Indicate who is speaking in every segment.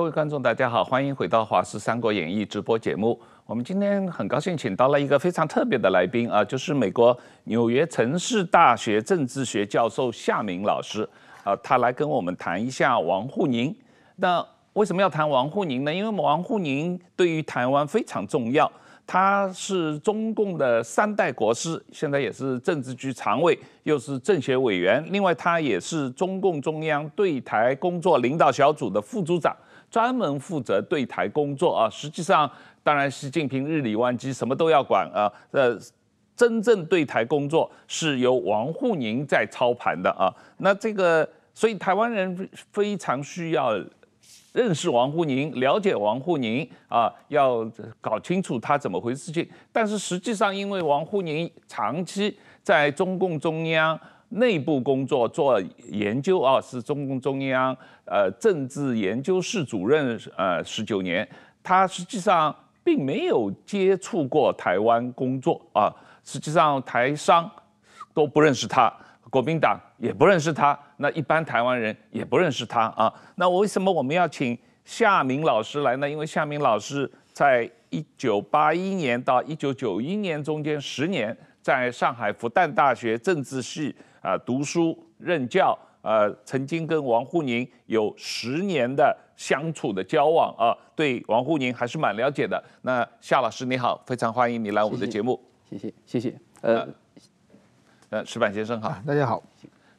Speaker 1: 各位观众，大家好，欢迎回到《华视三国演义》直播节目。我们今天很高兴请到了一个非常特别的来宾啊，就是美国纽约城市大学政治学教授夏明老师啊，他来跟我们谈一下王沪宁。那为什么要谈王沪宁呢？因为王沪宁对于台湾非常重要，他是中共的三代国师，现在也是政治局常委，又是政协委员，另外他也是中共中央对台工作领导小组的副组长。专门负责对台工作啊，实际上当然习近平日理万机，什么都要管啊。呃，真正对台工作是由王沪宁在操盘的啊。那这个，所以台湾人非常需要认识王沪宁，了解王沪宁啊，要搞清楚他怎么回事情。但是实际上，因为王沪宁长期在中共中央。内部工作做研究啊，是中共中央呃政治研究室主任呃十九年，他实际上并没有接触过台湾工作啊，实际上台商都不认识他，国民党也不认识他，那一般台湾人也不认识他啊。那为什么我们要请夏明老师来呢？因为夏明老师在一九八一年到一九九一年中间十年，在上海复旦大学政治系。啊，读书任教，呃，曾经跟王沪宁有十年的相处的交往啊，对王沪宁还是蛮了解的。那夏老师你好，非常欢迎你来我们的节目，谢谢谢谢。呃，呃，石板先生好，大家好。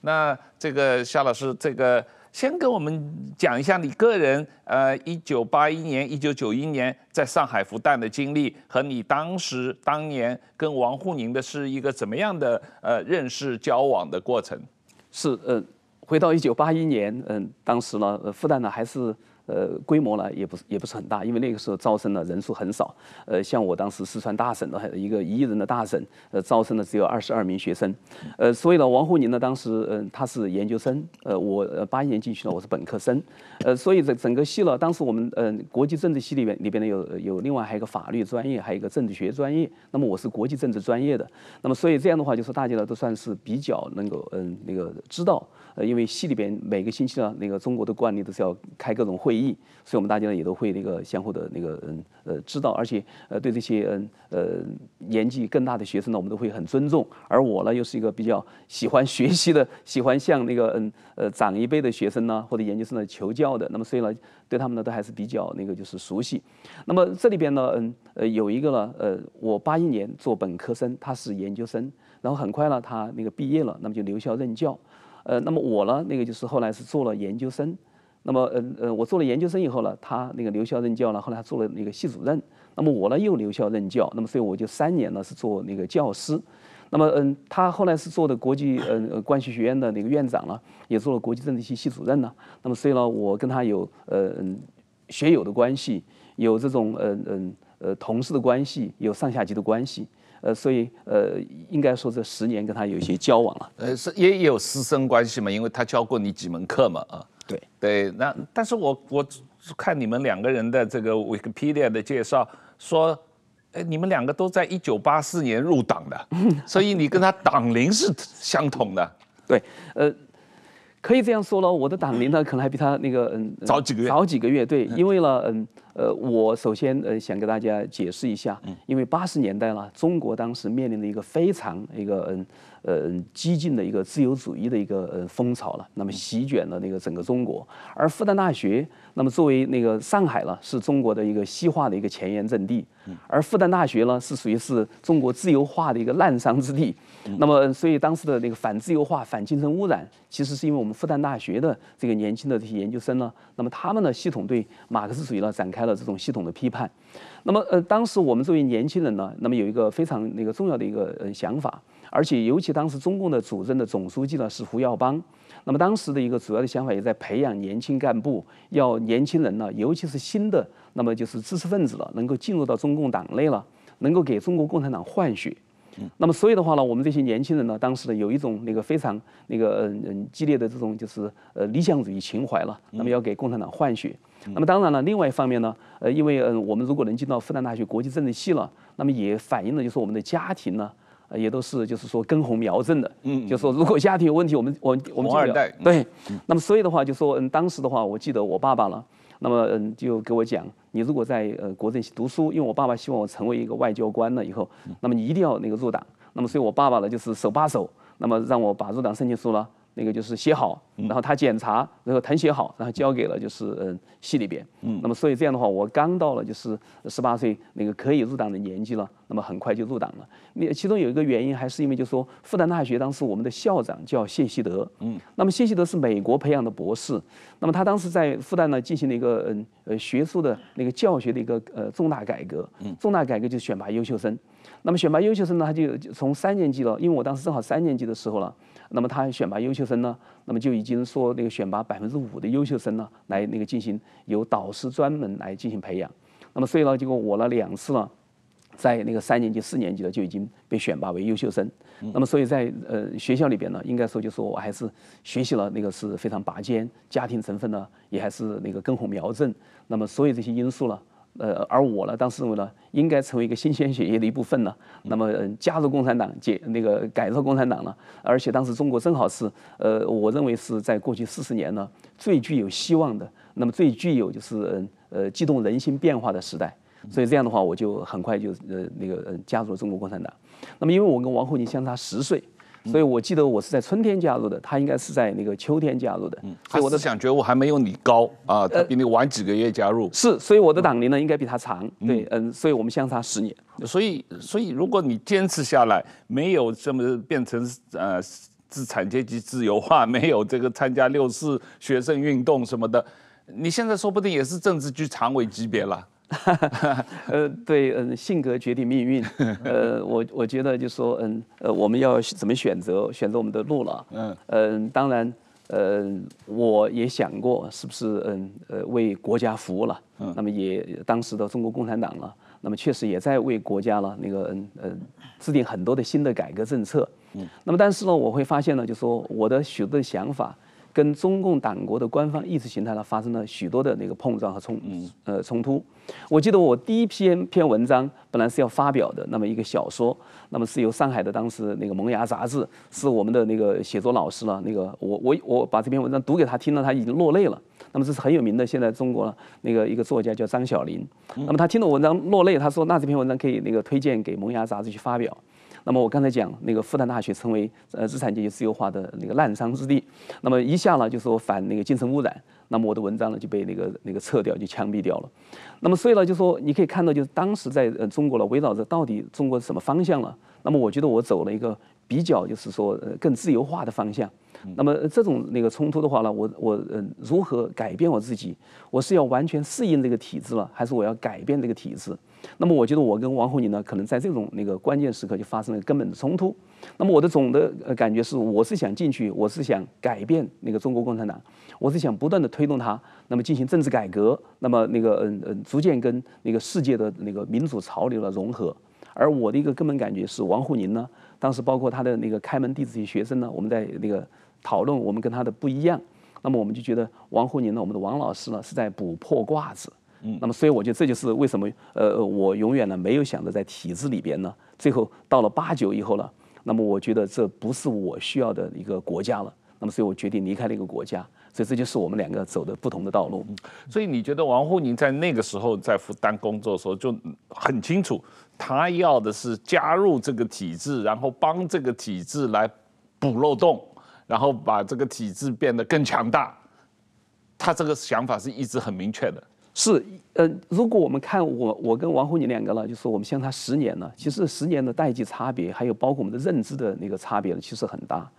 Speaker 1: 那这个夏老师，这个先跟我们讲一下你个人，呃，一九八一年、一九九一年在上海复旦的经历，和你当时当年跟王沪宁的是一个怎么样的呃认识交往的过程？
Speaker 2: 是，嗯，回到一九八一年，嗯，当时呢，复旦呢还是。呃，规模呢也不是也不是很大，因为那个时候招生的人数很少。呃，像我当时四川大省的一个一亿人的大省，呃，招生的只有二十二名学生。呃，所以呢，王沪宁呢当时嗯他是研究生，呃，我八一年进去的我是本科生。呃，所以这整个系呢，当时我们嗯国际政治系里边里边呢有有另外还有一个法律专业，还有一个政治学专业。那么我是国际政治专业的。那么所以这样的话，就说大家呢都算是比较能够嗯那个知道，呃，因为系里边每个星期呢那个中国的惯例都是要开各种会议。所以，我们大家呢也都会那个相互的那个嗯呃知道，而且呃对这些嗯呃年纪更大的学生呢，我们都会很尊重。而我呢，又是一个比较喜欢学习的，喜欢向那个嗯呃长一辈的学生呢或者研究生呢求教的。那么，所以呢，对他们呢都还是比较那个就是熟悉。那么这里边呢嗯呃有一个呢呃我八一年做本科生，他是研究生，然后很快呢他那个毕业了，那么就留校任教。呃，那么我呢那个就是后来是做了研究生。那么呃呃，我做了研究生以后呢，他那个留校任教了，后来他做了那个系主任。那么我呢又留校任教，那么所以我就三年呢是做那个教师。那么嗯，他后来是做的国际呃关系学院的那个院长了，也做了国际政治系系主任呢。那么所以呢，我跟他有呃学友的关系，有这种嗯呃呃同事的关系，有上下级的关系。呃，所以呃应该说这十年跟他有一些交往了。
Speaker 1: 呃，是也有师生关系嘛，因为他教过你几门课嘛啊。对对，那但是我我看你们两个人的这个 Wikipedia 的介绍说，哎，你们两个都在一九八四年入党的，所以你跟他党龄是相同的。对，呃。可
Speaker 2: 以这样说了，我的党龄呢，可能还比他那个 嗯，
Speaker 1: 早几个月，早几个月，对，因为
Speaker 2: 呢，嗯，呃，我首先呃想给大家解释一下，因为八十年代了，中国当时面临着一个非常一个嗯呃激进的一个自由主义的一个呃风潮了，那么席卷了那个整个中国，而复旦大学。那么作为那个上海呢，是中国的一个西化的一个前沿阵地，而复旦大学呢，是属于是中国自由化的一个滥觞之地。那么所以当时的那个反自由化、反精神污染，其实是因为我们复旦大学的这个年轻的这些研究生呢，那么他们呢系统对马克思主义呢展开了这种系统的批判。那么呃，当时我们作为年轻人呢，那么有一个非常那个重要的一个呃想法，而且尤其当时中共的主任的总书记呢是胡耀邦。那么当时的一个主要的想法也在培养年轻干部，要年轻人呢，尤其是新的，那么就是知识分子了，能够进入到中共党内了，能够给中国共产党换血。那么所以的话呢，我们这些年轻人呢，当时的有一种那个非常那个嗯嗯激烈的这种就是呃理想主义情怀了，那么要给共产党换血。那么当然了，另外一方面呢，呃，因为嗯我们如果能进到复旦大学国际政治系了，那么也反映了就是我们的家庭呢。也都是就是说根红苗正的，就说如果家庭有问题，我们我我们二代对，那么所以的话就说，当时的话我记得我爸爸了，那么嗯就给我讲，你如果在呃国政系读书，因为我爸爸希望我成为一个外交官了以后，那么你一定要那个入党。那么所以我爸爸呢就是手把手，那么让我把入党申请书呢那个就是写好，然后他检查，然后誊写好，然后交给了就是嗯系里边。那么所以这样的话，我刚到了就是十八岁那个可以入党的年纪了，那么很快就入党了。其中有一个原因还是因为，就是说，复旦大学当时我们的校长叫谢希德，嗯，那么谢希德是美国培养的博士，那么他当时在复旦呢进行了一个嗯呃学术的那个教学的一个呃重大改革，嗯，重大改革就是选拔优秀生，那么选拔优秀生呢，他就从三年级了，因为我当时正好三年级的时候了，那么他选拔优秀生呢，那么就已经说那个选拔百分之五的优秀生呢，来那个进行由导师专门来进行培养，那么所以呢，结果我了两次了。在那个三年级、四年级的就已经被选拔为优秀生，那么所以在呃学校里边呢，应该说就说我还是学习了那个是非常拔尖，家庭成分呢也还是那个根红苗正，那么所有这些因素呢，呃而我呢当时认为呢应该成为一个新鲜血液的一部分呢，那么嗯，加入共产党解那个改造共产党了，而且当时中国正好是呃我认为是在过去四十年呢最具有希望的，那么最具有就是呃激动人心变化的时代。所以这样的话，我就很快就呃那个呃加入了中国共产党。那么因为我跟王沪宁相差十岁，所以我记得我是在春天加入的，他应该是在那个秋天加入的。
Speaker 1: 嗯，所以我的思想觉悟还没有你高啊，他比你晚几个月加入。是，所以我的党龄呢应该比他长。对，嗯，所以我们相差十年。所以所以如果你坚持下来，没有这么变成呃资产阶级自由化，没有这个参加六四学生运动什么的，你现在说不定也是政治局常委级别了。哈哈，呃，对，嗯，
Speaker 2: 性格决定命运，呃，我我觉得就说，嗯，呃，我们要怎么选择，选择我们的路了。嗯，呃，当然，呃，我也想过是不是，嗯，呃，为国家服务了。嗯，那么也当时的中国共产党了，那么确实也在为国家了那个，嗯呃，制定很多的新的改革政策。嗯，那么但是呢，我会发现呢，就说我的许多的想法。跟中共党国的官方意识形态呢，发生了许多的那个碰撞和冲，嗯、呃，冲突。我记得我第一篇篇文章本来是要发表的，那么一个小说，那么是由上海的当时那个《萌芽》杂志，是我们的那个写作老师了。那个我我我把这篇文章读给他听了，他已经落泪了。那么这是很有名的，现在中国那个一个作家叫张晓林。那么他听了文章落泪，他说那这篇文章可以那个推荐给《萌芽》杂志去发表。那么我刚才讲那个复旦大学成为呃资产阶级自由化的那个滥觞之地，那么一下呢就是说反那个精神污染，那么我的文章呢就被那个那个撤掉就枪毙掉了，那么所以呢就说你可以看到就是当时在呃中国呢，围绕着到底中国是什么方向了，那么我觉得我走了一个。比较就是说，呃，更自由化的方向。那么这种那个冲突的话呢，我我呃，如何改变我自己？我是要完全适应这个体制了，还是我要改变这个体制？那么我觉得我跟王沪宁呢，可能在这种那个关键时刻就发生了根本的冲突。那么我的总的感觉是，我是想进去，我是想改变那个中国共产党，我是想不断的推动它，那么进行政治改革，那么那个嗯嗯，逐渐跟那个世界的那个民主潮流的融合。而我的一个根本感觉是，王沪宁呢。当时包括他的那个开门弟子的学生呢，我们在那个讨论，我们跟他的不一样。那么我们就觉得王沪宁呢，我们的王老师呢是在补破褂子。嗯，那么所以我觉得这就是为什么呃，我永远呢没有想着在体制里边呢，最后到了八九以后呢，那么我觉得这不是我需要的一个国家了。那么所以我决
Speaker 1: 定离开了一个国家。所以这就是我们两个走的不同的道路。所以你觉得王沪宁在那个时候在负担工作的时候就很清楚。他要的是加入这个体制，然后帮这个体制来补漏洞，然后把这个体制变得更强大。他这个想法是一直很明确的。是，
Speaker 2: 嗯，如果我们看我，我跟王沪宁两个呢，就是我们相差十年了。其实十年的代际差别，还有包括我们的认知的那个差别，呢，其实很大。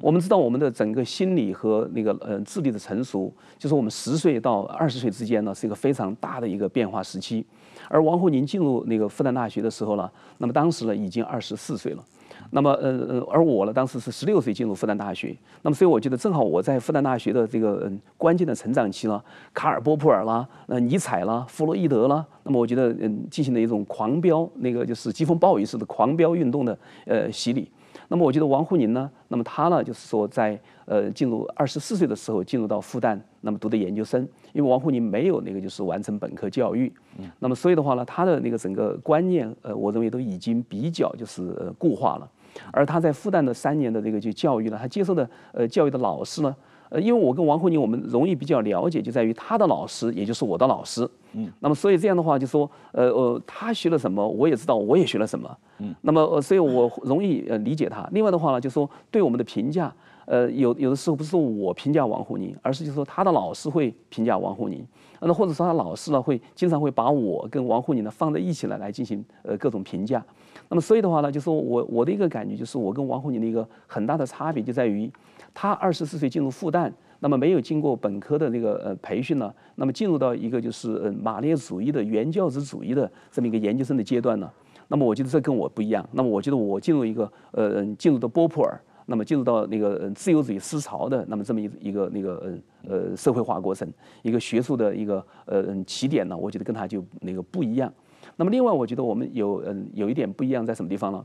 Speaker 2: 我们知道我们的整个心理和那个呃智力的成熟，就是我们十岁到二十岁之间呢，是一个非常大的一个变化时期。而王沪宁进入那个复旦大学的时候呢，那么当时呢已经二十四岁了。那么呃呃，而我呢，当时是十六岁进入复旦大学。那么所以我觉得正好我在复旦大学的这个嗯关键的成长期了，卡尔波普尔啦、呃尼采啦、弗洛伊德啦，那么我觉得嗯进行了一种狂飙，那个就是疾风暴雨式的狂飙运动的呃洗礼。那么我觉得王沪宁呢。那么他呢，就是说在呃进入二十四岁的时候，进入到复旦那么读的研究生，因为王沪宁没有那个就是完成本科教育，那么所以的话呢，他的那个整个观念，呃，我认为都已经比较就是固化了，而他在复旦的三年的这个就教育呢，他接受的呃教育的老师呢。呃，因为我跟王沪宁，我们容易比较了解，就在于他的老师，也就是我的老师。嗯。那么，所以这样的话，就说，呃，呃，他学了什么，我也知道，我也学了什么。嗯。那么，所以我容易呃理解他。另外的话呢，就说对我们的评价，呃，有有的时候不是我评价王沪宁，而是就说他的老师会评价王沪宁，呃，或者说他老师呢会经常会把我跟王沪宁呢放在一起来来进行呃各种评价。那么，所以的话呢，就说我我的一个感觉，就是我跟王沪宁的一个很大的差别就在于。他二十四岁进入复旦，那么没有经过本科的那个呃培训呢，那么进入到一个就是马列主义的原教旨主义的这么一个研究生的阶段呢，那么我觉得这跟我不一样。那么我觉得我进入一个呃进入到波普尔，那么进入到那个自由主义思潮的那么这么一一个那个呃呃社会化过程，一个学术的一个呃起点呢，我觉得跟他就那个不一样。那么另外我觉得我们有嗯有一点不一样在什么地方呢？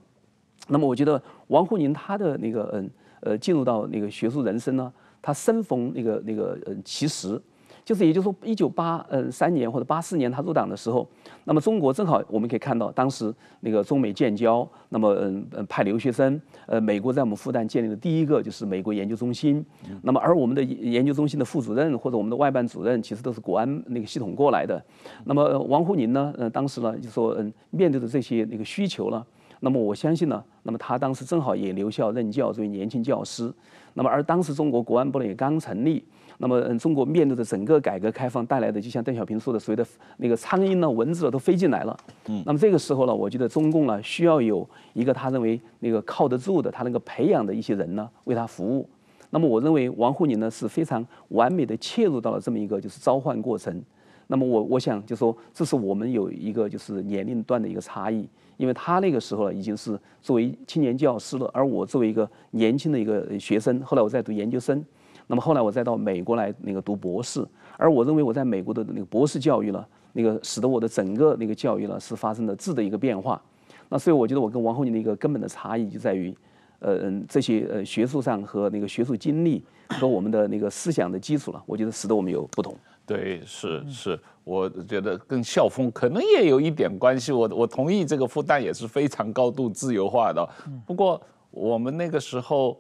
Speaker 2: 那么我觉得王沪宁他的那个嗯。呃，进入到那个学术人生呢，他生逢那个那个呃其时，就是也就是说，一九八呃三年或者八四年他入党的时候，那么中国正好我们可以看到，当时那个中美建交，那么嗯嗯派留学生，呃，美国在我们复旦建立的第一个就是美国研究中心，那么而我们的研究中心的副主任或者我们的外办主任，其实都是国安那个系统过来的，那么王沪宁呢，呃当时呢就说嗯面对的这些那个需求呢。那么我相信呢，那么他当时正好也留校任教，作为年轻教师。那么而当时中国国安部呢也刚成立，那么中国面对的整个改革开放带来的，就像邓小平说的，所谓的那个苍蝇呢、蚊子都飞进来了。嗯。那么这个时候呢，我觉得中共呢需要有一个他认为那个靠得住的，他能够培养的一些人呢为他服务。那么我认为王沪宁呢是非常完美的切入到了这么一个就是召唤过程。那么我我想就说这是我们有一个就是年龄段的一个差异。因为他那个时候呢，已经是作为青年教师了，而我作为一个年轻的一个学生，后来我在读研究生，那么后来我再到美国来那个读博士，而我认为我在美国的那个博士教育呢，那个使得我的整个那个教育呢是发生了质的一个变化，那所以我觉得我跟王后宁的一个根本的差异就在于，呃，这些呃学术上和那个学术经历和我
Speaker 1: 们的那个思想的基础了，我觉得使得我们有不同。对，是是，我觉得跟校风可能也有一点关系。我我同意这个复旦也是非常高度自由化的。不过我们那个时候，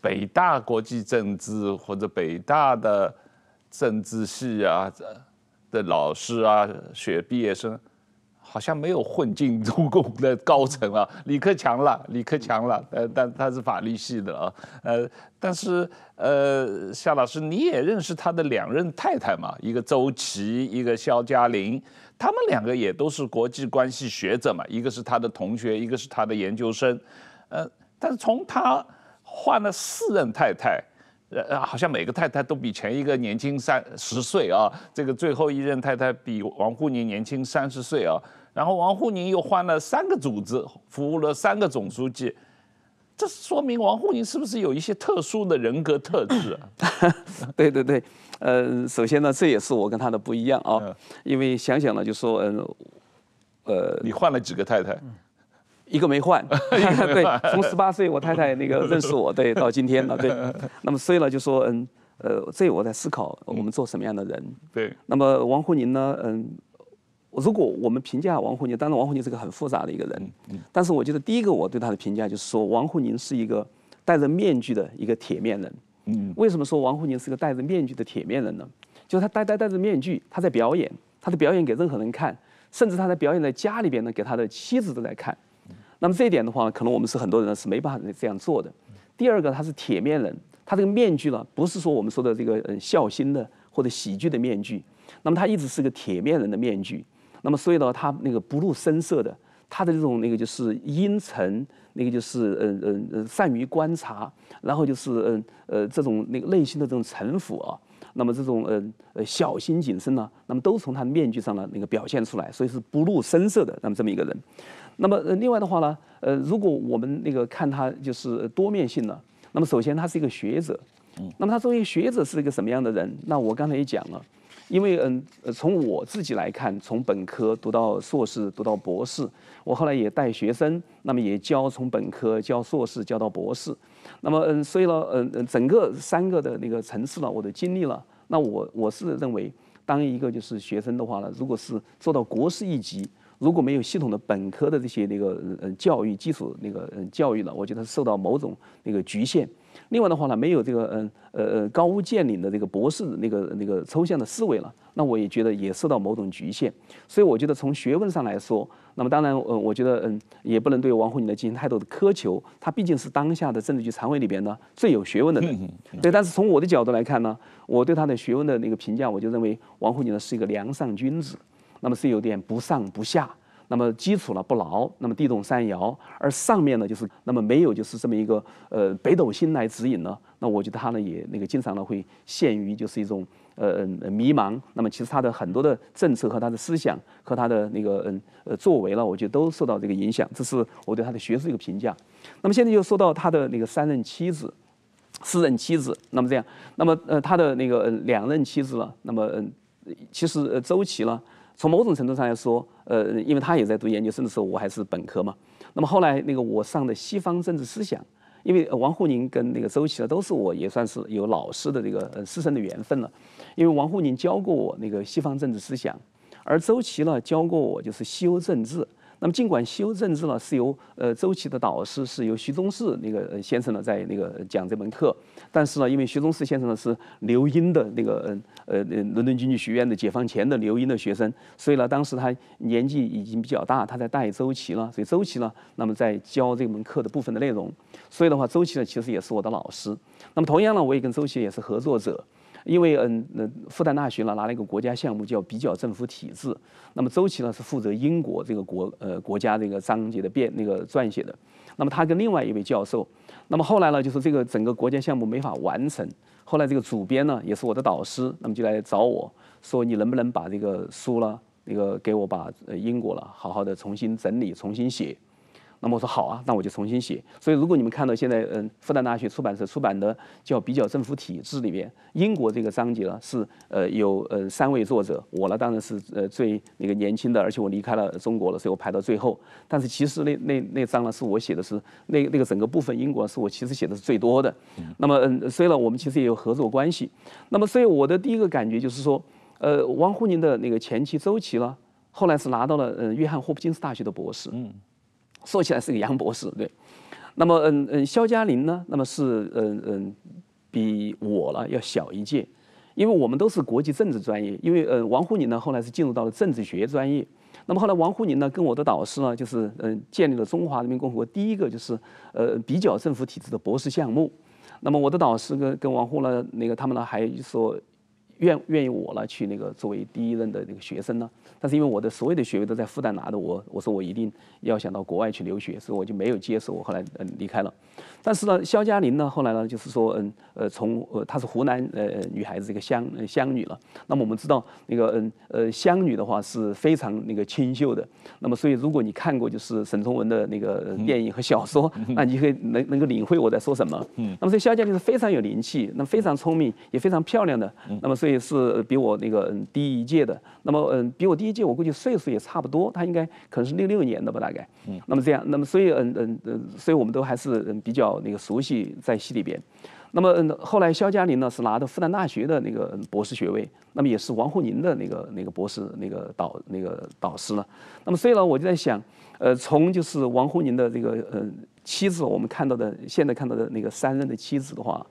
Speaker 1: 北大国际政治或者北大的政治系啊的老师啊，学毕业生。好像没有混进中共的高层啊，李克强了，李克强了，呃，但他是法律系的啊，呃，但是呃，夏老师你也认识他的两任太太嘛？一个周琦，一个肖嘉玲，他们两个也都是国际关系学者嘛？一个是他的同学，一个是他的研究生，呃，但是从他换了四任太太，呃，好像每个太太都比前一个年轻三十岁啊，这个最后一任太太比王沪宁年轻三十岁啊。然后王沪宁又换了三个组织，服务了三个总书记，这说明王沪宁是不是有一些特殊的人格特质？
Speaker 2: 对对对，呃，首先呢，这也是我跟他的不一样啊，因为想想呢，就说嗯，呃，你换了几个太太？一个没换，对，从十八岁我太太那个认识我，对，到今天了，对，那么所以呢，就说嗯，呃，这我在思考我们做什么样的人？对，那么王沪宁呢，嗯。如果我们评价王沪宁，当然王沪宁是个很复杂的一个人，但是我觉得第一个我对他的评价就是说，王沪宁是一个戴着面具的一个铁面人。为什么说王沪宁是个戴着面具的铁面人呢？就是他戴戴戴着面具，他在表演，他在表演给任何人看，甚至他在表演在家里边呢，给他的妻子都在看。那么这一点的话，可能我们是很多人是没办法这样做的。第二个，他是铁面人，他这个面具呢，不是说我们说的这个嗯孝心的或者喜剧的面具，那么他一直是个铁面人的面具。那么，所以呢，他那个不露声色的，他的这种那个就是阴沉，那个就是嗯嗯嗯，善于观察，然后就是嗯呃这种那个内心的这种城府啊，那么这种嗯呃小心谨慎呢，那么都从他的面具上呢那个表现出来，所以是不露声色的那么这么一个人。那么，另外的话呢，呃，如果我们那个看他就是多面性呢，那么首先他是一个学者，嗯，那么他作为学者是一个什么样的人？那我刚才也讲了。因为嗯，从我自己来看，从本科读到硕士，读到博士，我后来也带学生，那么也教从本科教硕士教到博士，那么嗯，所以呢，嗯嗯，整个三个的那个层次呢，我都经历了。那我我是认为，当一个就是学生的话呢，如果是做到国师一级。如果没有系统的本科的这些那个呃教育基础那个嗯教育了，我觉得受到某种那个局限。另外的话呢，没有这个嗯呃呃高屋建瓴的这个博士那个那个抽象的思维了，那我也觉得也受到某种局限。所以我觉得从学问上来说，那么当然呃我觉得嗯也不能对王沪宁呢进行太多的苛求，他毕竟是当下的政治局常委里边呢最有学问的人。对，但是从我的角度来看呢，我对他的学问的那个评价，我就认为王沪宁呢是一个梁上君子。那么是有点不上不下，那么基础呢不牢，那么地动山摇，而上面呢就是那么没有就是这么一个呃北斗星来指引呢，那我觉得他呢也那个经常呢会陷于就是一种呃迷茫。那么其实他的很多的政策和他的思想和他的那个嗯呃作为了，我觉得都受到这个影响。这是我对他的学术一个评价。那么现在又说到他的那个三任妻子，四任妻子，那么这样，那么呃他的那个两任妻子了，那么嗯其实呃，周琦了。从某种程度上来说，呃，因为他也在读研究生的时候，我还是本科嘛。那么后来那个我上的西方政治思想，因为王沪宁跟那个周琦呢，都是我也算是有老师的这个师生的缘分了。因为王沪宁教过我那个西方政治思想，而周琦呢教过我就是西欧政治。那么，尽管修政治呢，是由呃周琦的导师，是由徐宗士那个先生呢，在那个讲这门课，但是呢，因为徐宗士先生呢是刘英的那个呃呃伦敦经济学院的解放前的刘英的学生，所以呢，当时他年纪已经比较大，他在带周琦了，所以周琦呢，那么在教这门课的部分的内容，所以的话，周琦呢其实也是我的老师。那么同样呢，我也跟周琦也是合作者。因为嗯，那复旦大学呢拿了一个国家项目叫比较政府体制，那么周琦呢是负责英国这个国呃国家这个章节的编那个撰写的，那么他跟另外一位教授，那么后来呢就是这个整个国家项目没法完成，后来这个主编呢也是我的导师，那么就来找我说你能不能把这个书呢那个给我把呃英国了好好的重新整理重新写。那么我说好啊，那我就重新写。所以如果你们看到现在，嗯，复旦大学出版社出版的叫《比较政府体制》里面，英国这个章节呢是呃有呃三位作者，我呢当然是呃最那个年轻的，而且我离开了中国了，所以我排到最后。但是其实那那那章呢是我写的，是那那个整个部分英国是我其实写的是最多的。那么嗯，虽然我们其实也有合作关系。那么所以我的第一个感觉就是说，呃，汪沪宁的那个前妻周琦呢，后来是拿到了嗯约翰霍普金斯大学的博士。说起来是个杨博士，对。那么嗯嗯，肖嘉玲呢，那么是嗯嗯比我呢要小一届，因为我们都是国际政治专业。因为呃，王沪宁呢后来是进入到了政治学专业。那么后来王沪宁呢跟我的导师呢就是嗯建立了中华人民共和国第一个就是呃比较政府体制的博士项目。那么我的导师跟跟王沪呢那个他们呢还说。愿愿意我呢去那个作为第一任的那个学生呢，但是因为我的所有的学位都在复旦拿的，我我说我一定要想到国外去留学，所以我就没有接受，我后来嗯离开了。但是呢，肖佳玲呢，后来呢就是说，嗯呃，从呃她是湖南呃女孩子这个湘湘女了。那么我们知道那个嗯呃湘女的话是非常那个清秀的。那么所以如果你看过就是沈从文的那个电影和小说，那你可以能能够领会我在说什么。嗯。那么所以佳嘉玲是非常有灵气，那非常聪明，也非常漂亮的。那么所以。也是比我那个嗯第一届的，那么嗯，比我第一届，我估计岁数也差不多，他应该可能是六六年的吧，大概。嗯，那么这样，那么所以嗯嗯嗯，所以我们都还是嗯比较那个熟悉在戏里边。那么嗯后来，肖佳林呢是拿的复旦大学的那个博士学位，那么也是王沪宁的那个那个博士那个导那个导师了。那么所以呢，我就在想，呃，从就是王沪宁的这个呃妻子，我们看到的现在看到的那个三任的妻子的话。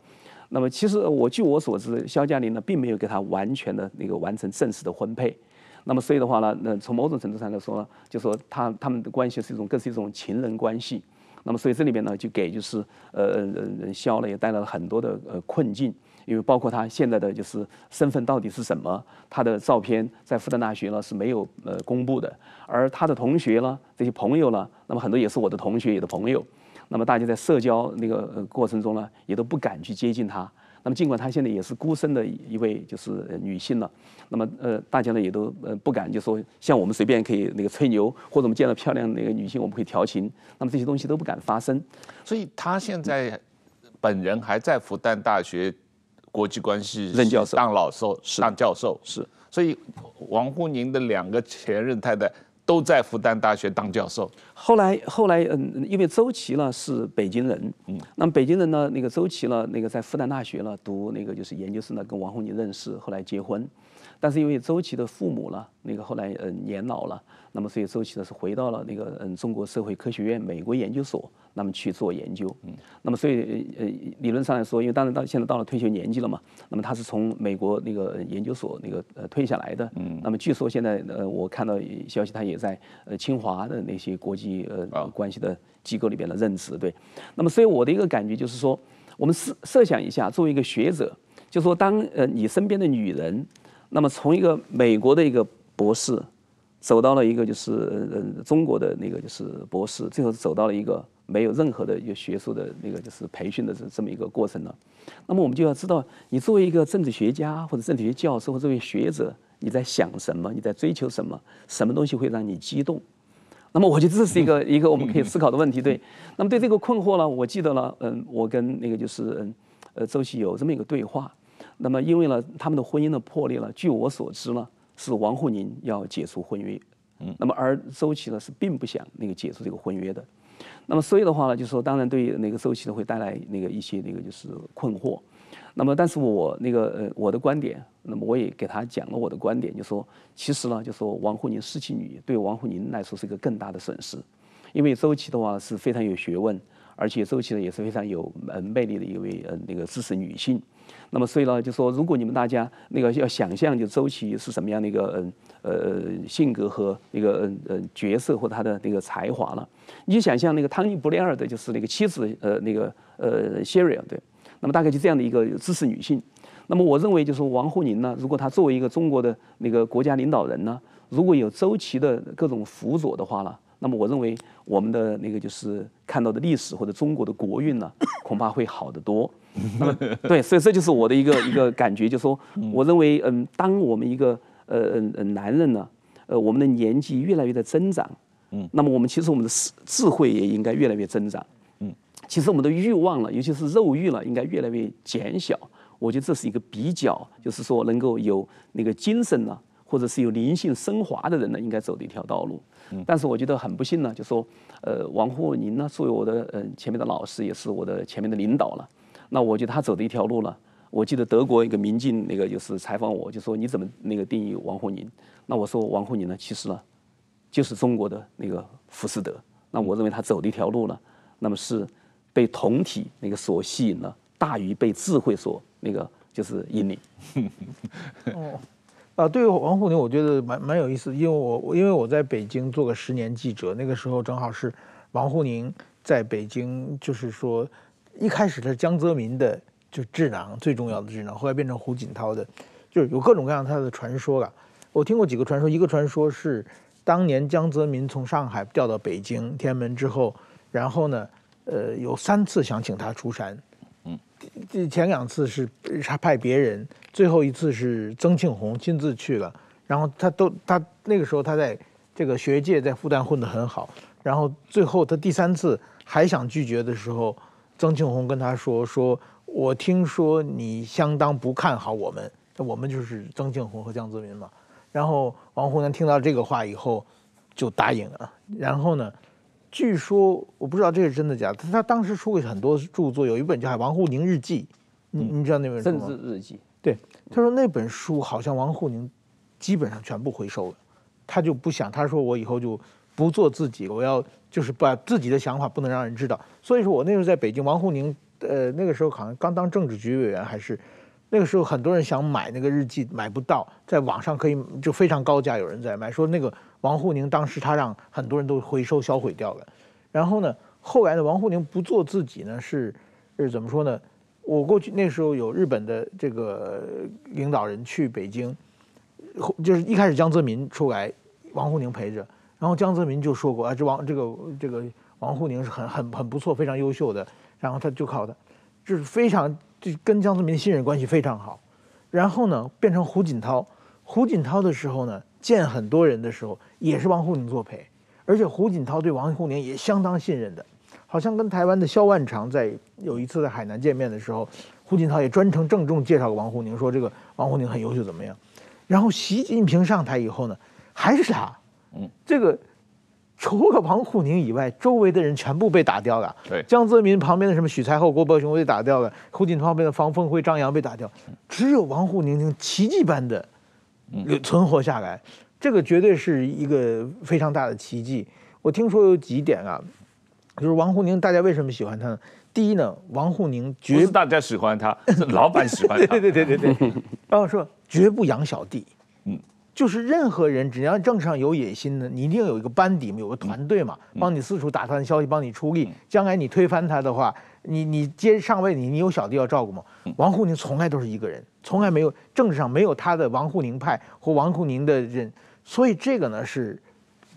Speaker 2: 那么其实我据我所知，肖佳玲呢并没有给他完全的那个完成正式的婚配，那么所以的话呢，那从某种程度上来说，呢，就说他他们的关系是一种更是一种情人关系。那么所以这里边呢就给就是呃呃肖呢也带来了很多的呃困境，因为包括他现在的就是身份到底是什么，他的照片在复旦大学呢是没有呃公布的，而他的同学呢这些朋友呢，那么很多也是我的同学，也的朋友。那么大家在社交那个过程中呢，也都不敢去接近她。那么尽管她现在也是孤身的一位就是女性了，那么呃大家呢也都呃不敢就说像我们随便可以那个吹牛，或者我们见到漂亮那个女性我们可以调情，那么这些东西都不敢发生。
Speaker 1: 所以她现在本人还在复旦大学国际关系任教授，当老师当教授是。所以王沪宁的两个前任太太。都在复旦大学当教授。后来，后来，
Speaker 2: 嗯，因为周琦呢是北京人，嗯，那么北京人呢，那个周琦呢，那个在复旦大学呢读那个就是研究生呢，跟王洪宁认识，后来结婚。但是因为周琦的父母呢，那个后来呃年老了，那么所以周琦呢是回到了那个嗯中国社会科学院美国研究所，那么去做研究。嗯。那么所以呃理论上来说，因为当然到现在到了退休年纪了嘛，那么他是从美国那个研究所那个呃退下来的。嗯。那么据说现在呃我看到消息，他也在呃清华的那些国际呃关系的机构里边的任职，对。那么所以我的一个感觉就是说，我们设设想一下，作为一个学者，就说当呃你身边的女人。那么从一个美国的一个博士，走到了一个就是中国的那个就是博士，最后走到了一个没有任何的一个学术的那个就是培训的这这么一个过程呢。那么我们就要知道，你作为一个政治学家或者政治学教授或作为学者，你在想什么？你在追求什么？什么东西会让你激动？那么我觉得这是一个 一个我们可以思考的问题。对。那么对这个困惑呢，我记得呢，嗯，我跟那个就是呃周琦有这么一个对话。那么，因为呢，他们的婚姻的破裂了，据我所知呢，是王沪宁要解除婚约，嗯，那么而周琦呢是并不想那个解除这个婚约的，那么所以的话呢，就是说当然对那个周琦呢会带来那个一些那个就是困惑，那么但是我那个呃我的观点，那么我也给他讲了我的观点，就说其实呢就说王沪宁失去女对王沪宁来说是一个更大的损失，因为周琦的话是非常有学问，而且周琦呢也是非常有嗯魅力的一位嗯那个知识女性。那么所以呢，就说如果你们大家那个要想象，就周琦是什么样的一个呃性格和那个嗯角色或他的那个才华了，你就想象那个汤尼布雷尔的就是那个妻子呃那个呃 s h r i a 对，那么大概就这样的一个知识女性。那么我认为就说王沪宁呢，如果他作为一个中国的那个国家领导人呢，如果有周琦的各种辅佐的话呢。那么我认为我们的那个就是看到的历史或者中国的国运呢，恐怕会好得多。对，所以这就是我的一个 一个感觉，就说我认为，嗯，当我们一个呃呃男人呢，呃，我们的年纪越来越的增长，嗯，那么我们其实我们的智慧也应该越来越增长，嗯，其实我们的欲望了，尤其是肉欲了，应该越来越减小。我觉得这是一个比较，就是说能够有那个精神呢，或者是有灵性升华的人呢，应该走的一条道路。但是我觉得很不幸呢，就说呃，王沪宁呢，作为我的嗯前面的老师，也是我的前面的领导了。那我觉得他走的一条路呢，我记得德国一个民进那个就是采访我，就说你怎么那个定义王沪宁？那我说王沪宁呢，其实呢，就是中国的那个浮士德。那我认为他走的一条路呢，那么是被同体那个所吸引了，大于被智慧所那个就是引领。
Speaker 3: 哦，啊，对于王沪宁，我觉得蛮蛮有意思，因为我因为我在北京做个十年记者，那个时候正好是王沪宁在北京，就是说。一开始是江泽民的，就智囊最重要的智囊，后来变成胡锦涛的，就是有各种各样他的传说了。我听过几个传说，一个传说是当年江泽民从上海调到北京天安门之后，然后呢，呃，有三次想请他出山，嗯，这前两次是他派别人，最后一次是曾庆红亲自去了。然后他都他那个时候他在这个学界在复旦混得很好，然后最后他第三次还想拒绝的时候。曾庆红跟他说：“说我听说你相当不看好我们，我们就是曾庆红和江泽民嘛。”然后王沪南听到这个话以后，就答应了。然后呢，据说我不知道这是真的假，他他当时出过很多著作，有一本叫《王沪宁日记》，你你知道那本吗？政治日记。对，他说那本书好像王沪宁基本上全部回收了，他就不想，他说我以后就不做自己，我要。就是把自己的想法不能让人知道，所以说我那时候在北京，王沪宁，呃，那个时候好像刚当政治局委员，还是那个时候很多人想买那个日记买不到，在网上可以就非常高价有人在买，说那个王沪宁当时他让很多人都回收销毁掉了。然后呢，后来呢，王沪宁不做自己呢是是怎么说呢？我过去那时候有日本的这个领导人去北京，就是一开始江泽民出来，王沪宁陪着。然后江泽民就说过啊，这王这个这个王沪宁是很很很不错，非常优秀的。然后他就靠他，就是非常就跟江泽民的信任关系非常好。然后呢，变成胡锦涛，胡锦涛的时候呢，见很多人的时候也是王沪宁作陪，而且胡锦涛对王沪宁也相当信任的，好像跟台湾的萧万长在有一次在海南见面的时候，胡锦涛也专程郑重介绍王沪宁，说这个王沪宁很优秀怎么样？然后习近平上台以后呢，还是他。嗯，这个除了王沪宁以外，周围的人全部被打掉了。对，江泽民旁边的什么许才厚、郭伯雄被打掉了，胡锦涛旁边的房峰辉、张扬被打掉，只有王沪宁奇迹般的存活下来，这个绝对是一个非常大的奇迹。我听说有几点啊，就是王沪宁，大家为什么喜欢他呢？第一呢，王沪宁绝不是大
Speaker 1: 家喜欢他，老板喜欢。他。对对对对对，
Speaker 3: 然后说绝不养小弟。就是任何人，只要政治上有野心的，你一定有一个班底嘛，有个团队嘛，帮你四处打探消息，帮你出力。将来你推翻他的话，你你接着上位，你你有小弟要照顾吗？王沪宁从来都是一个人，从来没有政治上没有他的王沪宁派或王沪宁的人，所以这个呢是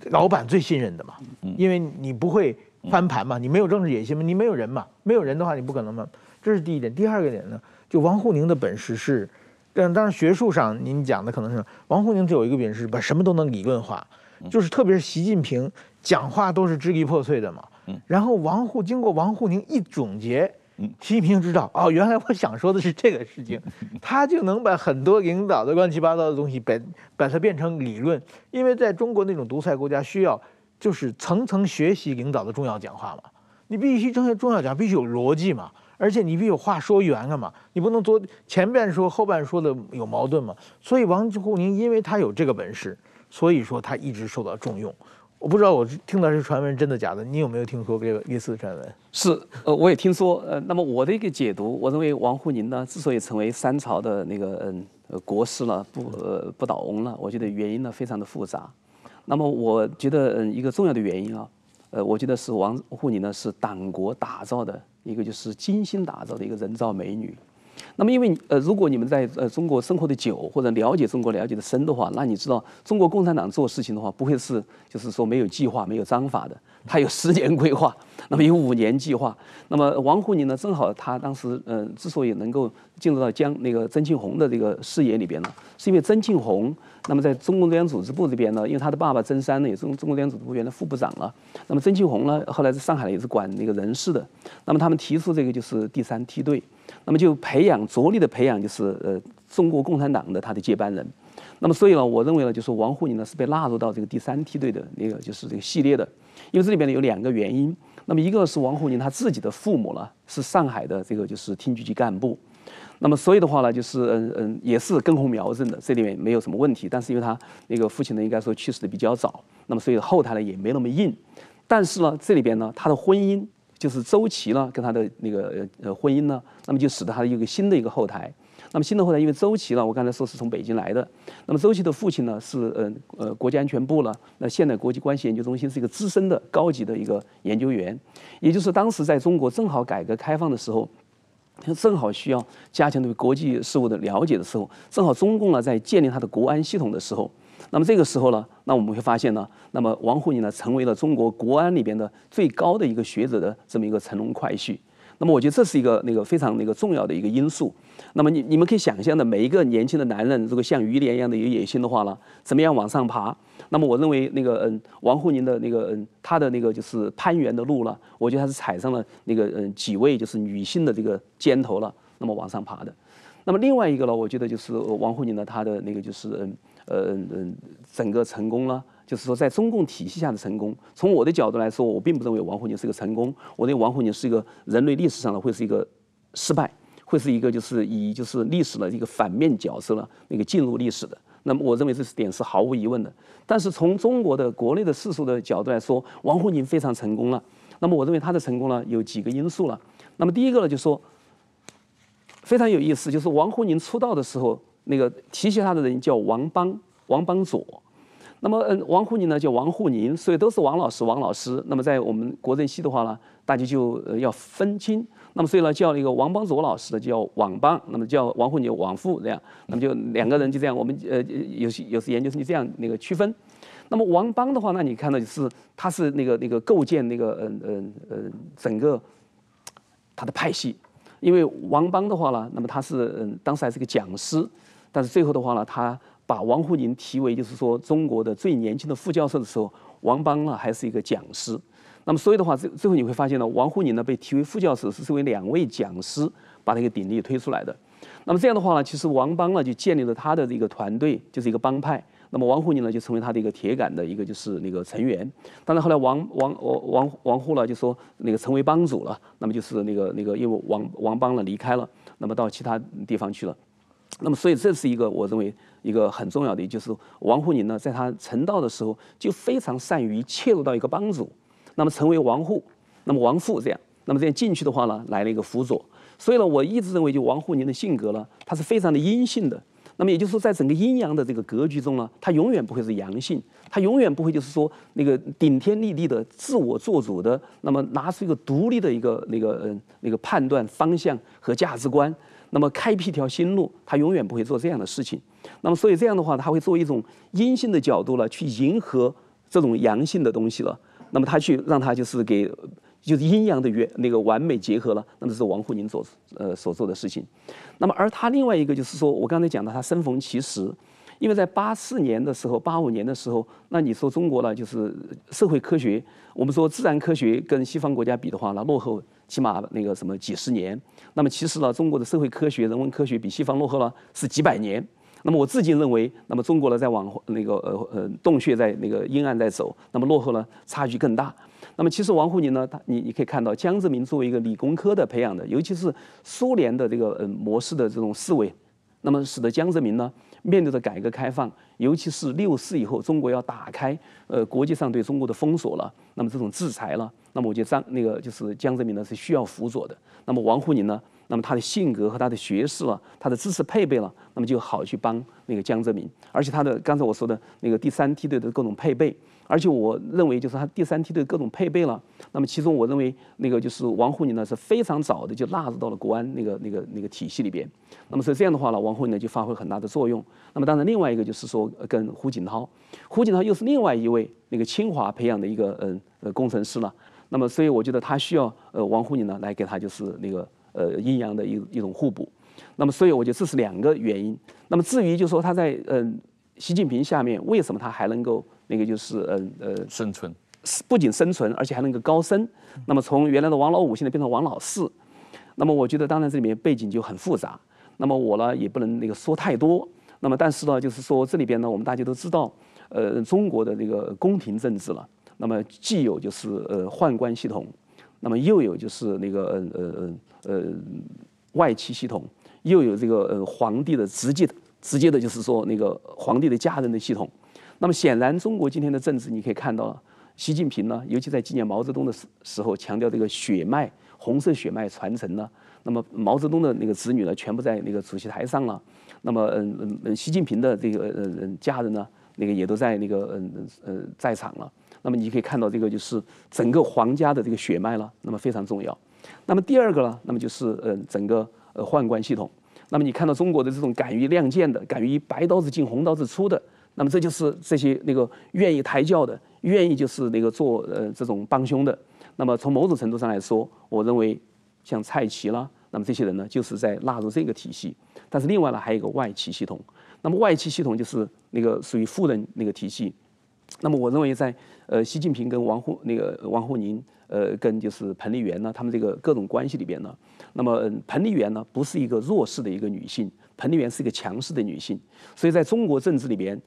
Speaker 3: 老板最信任的嘛，因为你不会翻盘嘛，你没有政治野心嘛，你没有人嘛，没有人的话你不可能嘛。这是第一点。第二个点呢，就王沪宁的本事是。但当然，学术上您讲的可能是王沪宁只有一个本事，把什么都能理论化，就是特别是习近平讲话都是支离破碎的嘛。然后王沪经过王沪宁一总结，习近平知道哦，原来我想说的是这个事情，他就能把很多领导的乱七八糟的东西把把它变成理论，因为在中国那种独裁国家需要就是层层学习领导的重要讲话嘛，你必须这些重要讲必须有逻辑嘛。而且你须有话说圆了嘛？你不能昨前半说后半说的有矛盾嘛。所以王沪宁因为他有这个本事，所以说他一直受到重用。我不知道我听到是传闻真的假的？你有没有听说这个类似的传闻？是，
Speaker 2: 呃，我也听说。呃，那么我的一个解读，我认为王沪宁呢，之所以成为三朝的那个嗯国师了，不呃不倒翁了，我觉得原因呢非常的复杂。那么我觉得嗯一个重要的原因啊，呃，我觉得是王沪宁呢是党国打造的。一个就是精心打造的一个人造美女。那么，因为呃，如果你们在呃中国生活的久或者了解中国了解的深的话，那你知道中国共产党做事情的话，不会是就是说没有计划、没有章法的。它有十年规划，那么有五年计划。那么王沪宁呢，正好他当时呃之所以能够进入到江那个曾庆红的这个视野里边呢，是因为曾庆红那么在中共中央组织部这边呢，因为他的爸爸曾山呢也是中共中央组织部的副部长了。那么曾庆红呢后来在上海也是管那个人事的。那么他们提出这个就是第三梯队。那么就培养，着力的培养就是呃中国共产党的他的接班人。那么所以呢，我认为呢，就是王沪宁呢是被纳入到这个第三梯队的那个就是这个系列的。因为这里边呢有两个原因。那么一个是王沪宁他自己的父母呢是上海的这个就是厅局级干部。那么所以的话呢就是嗯嗯也是根红苗正的，这里面没有什么问题。但是因为他那个父亲呢应该说去世的比较早，那么所以后台呢也没那么硬。但是呢这里边呢他的婚姻。就是周琦呢，跟他的那个呃婚姻呢，那么就使得他有一个新的一个后台。那么新的后台，因为周琦呢，我刚才说是从北京来的。那么周琦的父亲呢，是呃呃国家安全部了，那现代国际关系研究中心是一个资深的高级的一个研究员。也就是当时在中国正好改革开放的时候，正好需要加强对国际事务的了解的时候，正好中共呢在建立它的国安系统的时候。那么这个时候呢，那我们会发现呢，那么王沪宁呢，成为了中国国安里边的最高的一个学者的这么一个乘龙快婿。那么我觉得这是一个那个非常那个重要的一个因素。那么你你们可以想象的，每一个年轻的男人如果像于连一样的有野心的话呢，怎么样往上爬？那么我认为那个嗯，王沪宁的那个嗯，他的那个就是攀援的路了，我觉得他是踩上了那个嗯几位就是女性的这个肩头了，那么往上爬的。那么另外一个呢，我觉得就是王沪宁呢，他的那个就是嗯。呃，整个成功了，就是说在中共体系下的成功。从我的角度来说，我并不认为王沪宁是一个成功。我认为王沪宁是一个人类历史上的会是一个失败，会是一个就是以就是历史的一个反面角色呢，那个进入历史的。那么我认为这是点是毫无疑问的。但是从中国的国内的世俗的角度来说，王沪宁非常成功了。那么我认为他的成功呢有几个因素了。那么第一个呢就说非常有意思，就是王沪宁出道的时候。那个提携他的人叫王邦，王邦佐。那么，嗯，王沪宁呢叫王沪宁，所以都是王老师，王老师。那么在我们国政系的话呢，大家就要分清。那么，所以呢叫那个王邦佐老师的叫王邦，那么叫王沪宁王沪这样。那么就两个人就这样，我们呃有些有时研究生就这样那个区分。那么王邦的话，那你看到就是他是那个那个构建那个嗯嗯嗯整个他的派系。因为王邦的话呢，那么他是嗯当时还是个讲师。但是最后的话呢，他把王沪宁提为就是说中国的最年轻的副教授的时候，王邦呢还是一个讲师。那么所以的话，最最后你会发现呢，王沪宁呢被提为副教授是为两位讲师把他个鼎力推出来的。那么这样的话呢，其实王邦呢就建立了他的一个团队，就是一个帮派。那么王沪宁呢就成为他的一个铁杆的一个就是那个成员。当然后来王王王王沪呢就说那个成为帮主了。那么就是那个那个因为王王邦呢离开了，那么到其他地方去了。那么，所以这是一个我认为一个很重要的，就是王沪宁呢，在他成道的时候就非常善于切入到一个帮主，那么成为王沪，那么王父这样，那么这样进去的话呢，来了一个辅佐。所以呢，我一直认为就王沪宁的性格呢，他是非常的阴性的。那么也就是说，在整个阴阳的这个格局中呢，他永远不会是阳性，他永远不会就是说那个顶天立地的自我做主的，那么拿出一个独立的一个那个嗯那个判断方向和价值观。那么开辟一条新路，他永远不会做这样的事情。那么所以这样的话，他会做一种阴性的角度了，去迎合这种阳性的东西了。那么他去让他就是给就是阴阳的原，那个完美结合了，那么是王沪宁所呃所做的事情。那么而他另外一个就是说我刚才讲的，他生逢其时，因为在八四年的时候，八五年的时候，那你说中国呢，就是社会科学，我们说自然科学跟西方国家比的话，那落后。起码那个什么几十年，那么其实呢，中国的社会科学、人文科学比西方落后了是几百年。那么我自己认为，那么中国呢，在往那个呃呃洞穴在那个阴暗在走，那么落后呢，差距更大。那么其实王沪宁呢，他你你可以看到江泽民作为一个理工科的培养的，尤其是苏联的这个呃模式的这种思维，那么使得江泽民呢。面对着改革开放，尤其是六四以后，中国要打开，呃，国际上对中国的封锁了，那么这种制裁了，那么我觉得张那个就是江泽民呢是需要辅佐的，那么王沪宁呢？那么他的性格和他的学识了，他的知识配备了，那么就好去帮那个江泽民，而且他的刚才我说的那个第三梯队的各种配备，而且我认为就是他第三梯队各种配备了，那么其中我认为那个就是王沪宁呢是非常早的就纳入到了国安那个那个那个体系里边，那么所以这样的话呢，王沪宁呢就发挥很大的作用。那么当然另外一个就是说跟胡锦涛，胡锦涛又是另外一位那个清华培养的一个嗯工程师了，那么所以我觉得他需要呃王沪宁呢来给他就是那个。呃，阴阳的一一种互补，那么所以我觉得这是两个原因。那么至于就说他在嗯习近平下面为什么他还能够那个就是嗯呃生存，不仅生存而且还能够高升。那么从原来的王老五现在变成王老四，那么我觉得当然这里面背景就很复杂。那么我呢也不能那个说太多。那么但是呢就是说这里边呢我们大家都知道，呃中国的这个宫廷政治了，那么既有就是呃宦官系统。那么又有就是那个嗯嗯嗯呃外戚系统，又有这个呃皇帝的直接直接的，就是说那个皇帝的家人的系统。那么显然，中国今天的政治，你可以看到习近平呢，尤其在纪念毛泽东的时时候，强调这个血脉红色血脉传承呢。那么毛泽东的那个子女呢，全部在那个主席台上了。那么嗯嗯嗯，习近平的这个嗯嗯家人呢，那个也都在那个嗯嗯嗯在场了。那么你可以看到这个就是整个皇家的这个血脉了，那么非常重要。那么第二个呢，那么就是呃整个呃宦官系统。那么你看到中国的这种敢于亮剑的、敢于白刀子进红刀子出的，那么这就是这些那个愿意抬轿的、愿意就是那个做呃这种帮凶的。那么从某种程度上来说，我认为像蔡奇啦，那么这些人呢就是在纳入这个体系。但是另外呢，还有一个外戚系统。那么外戚系统就是那个属于富人那个体系。那么我认为在呃，习近平跟王沪那个王沪宁，呃，跟就是彭丽媛呢，他们这个各种关系里边呢，那么彭丽媛呢，不是一个弱势的一个女性，彭丽媛是一个强势的女性，所以在中国政治里边，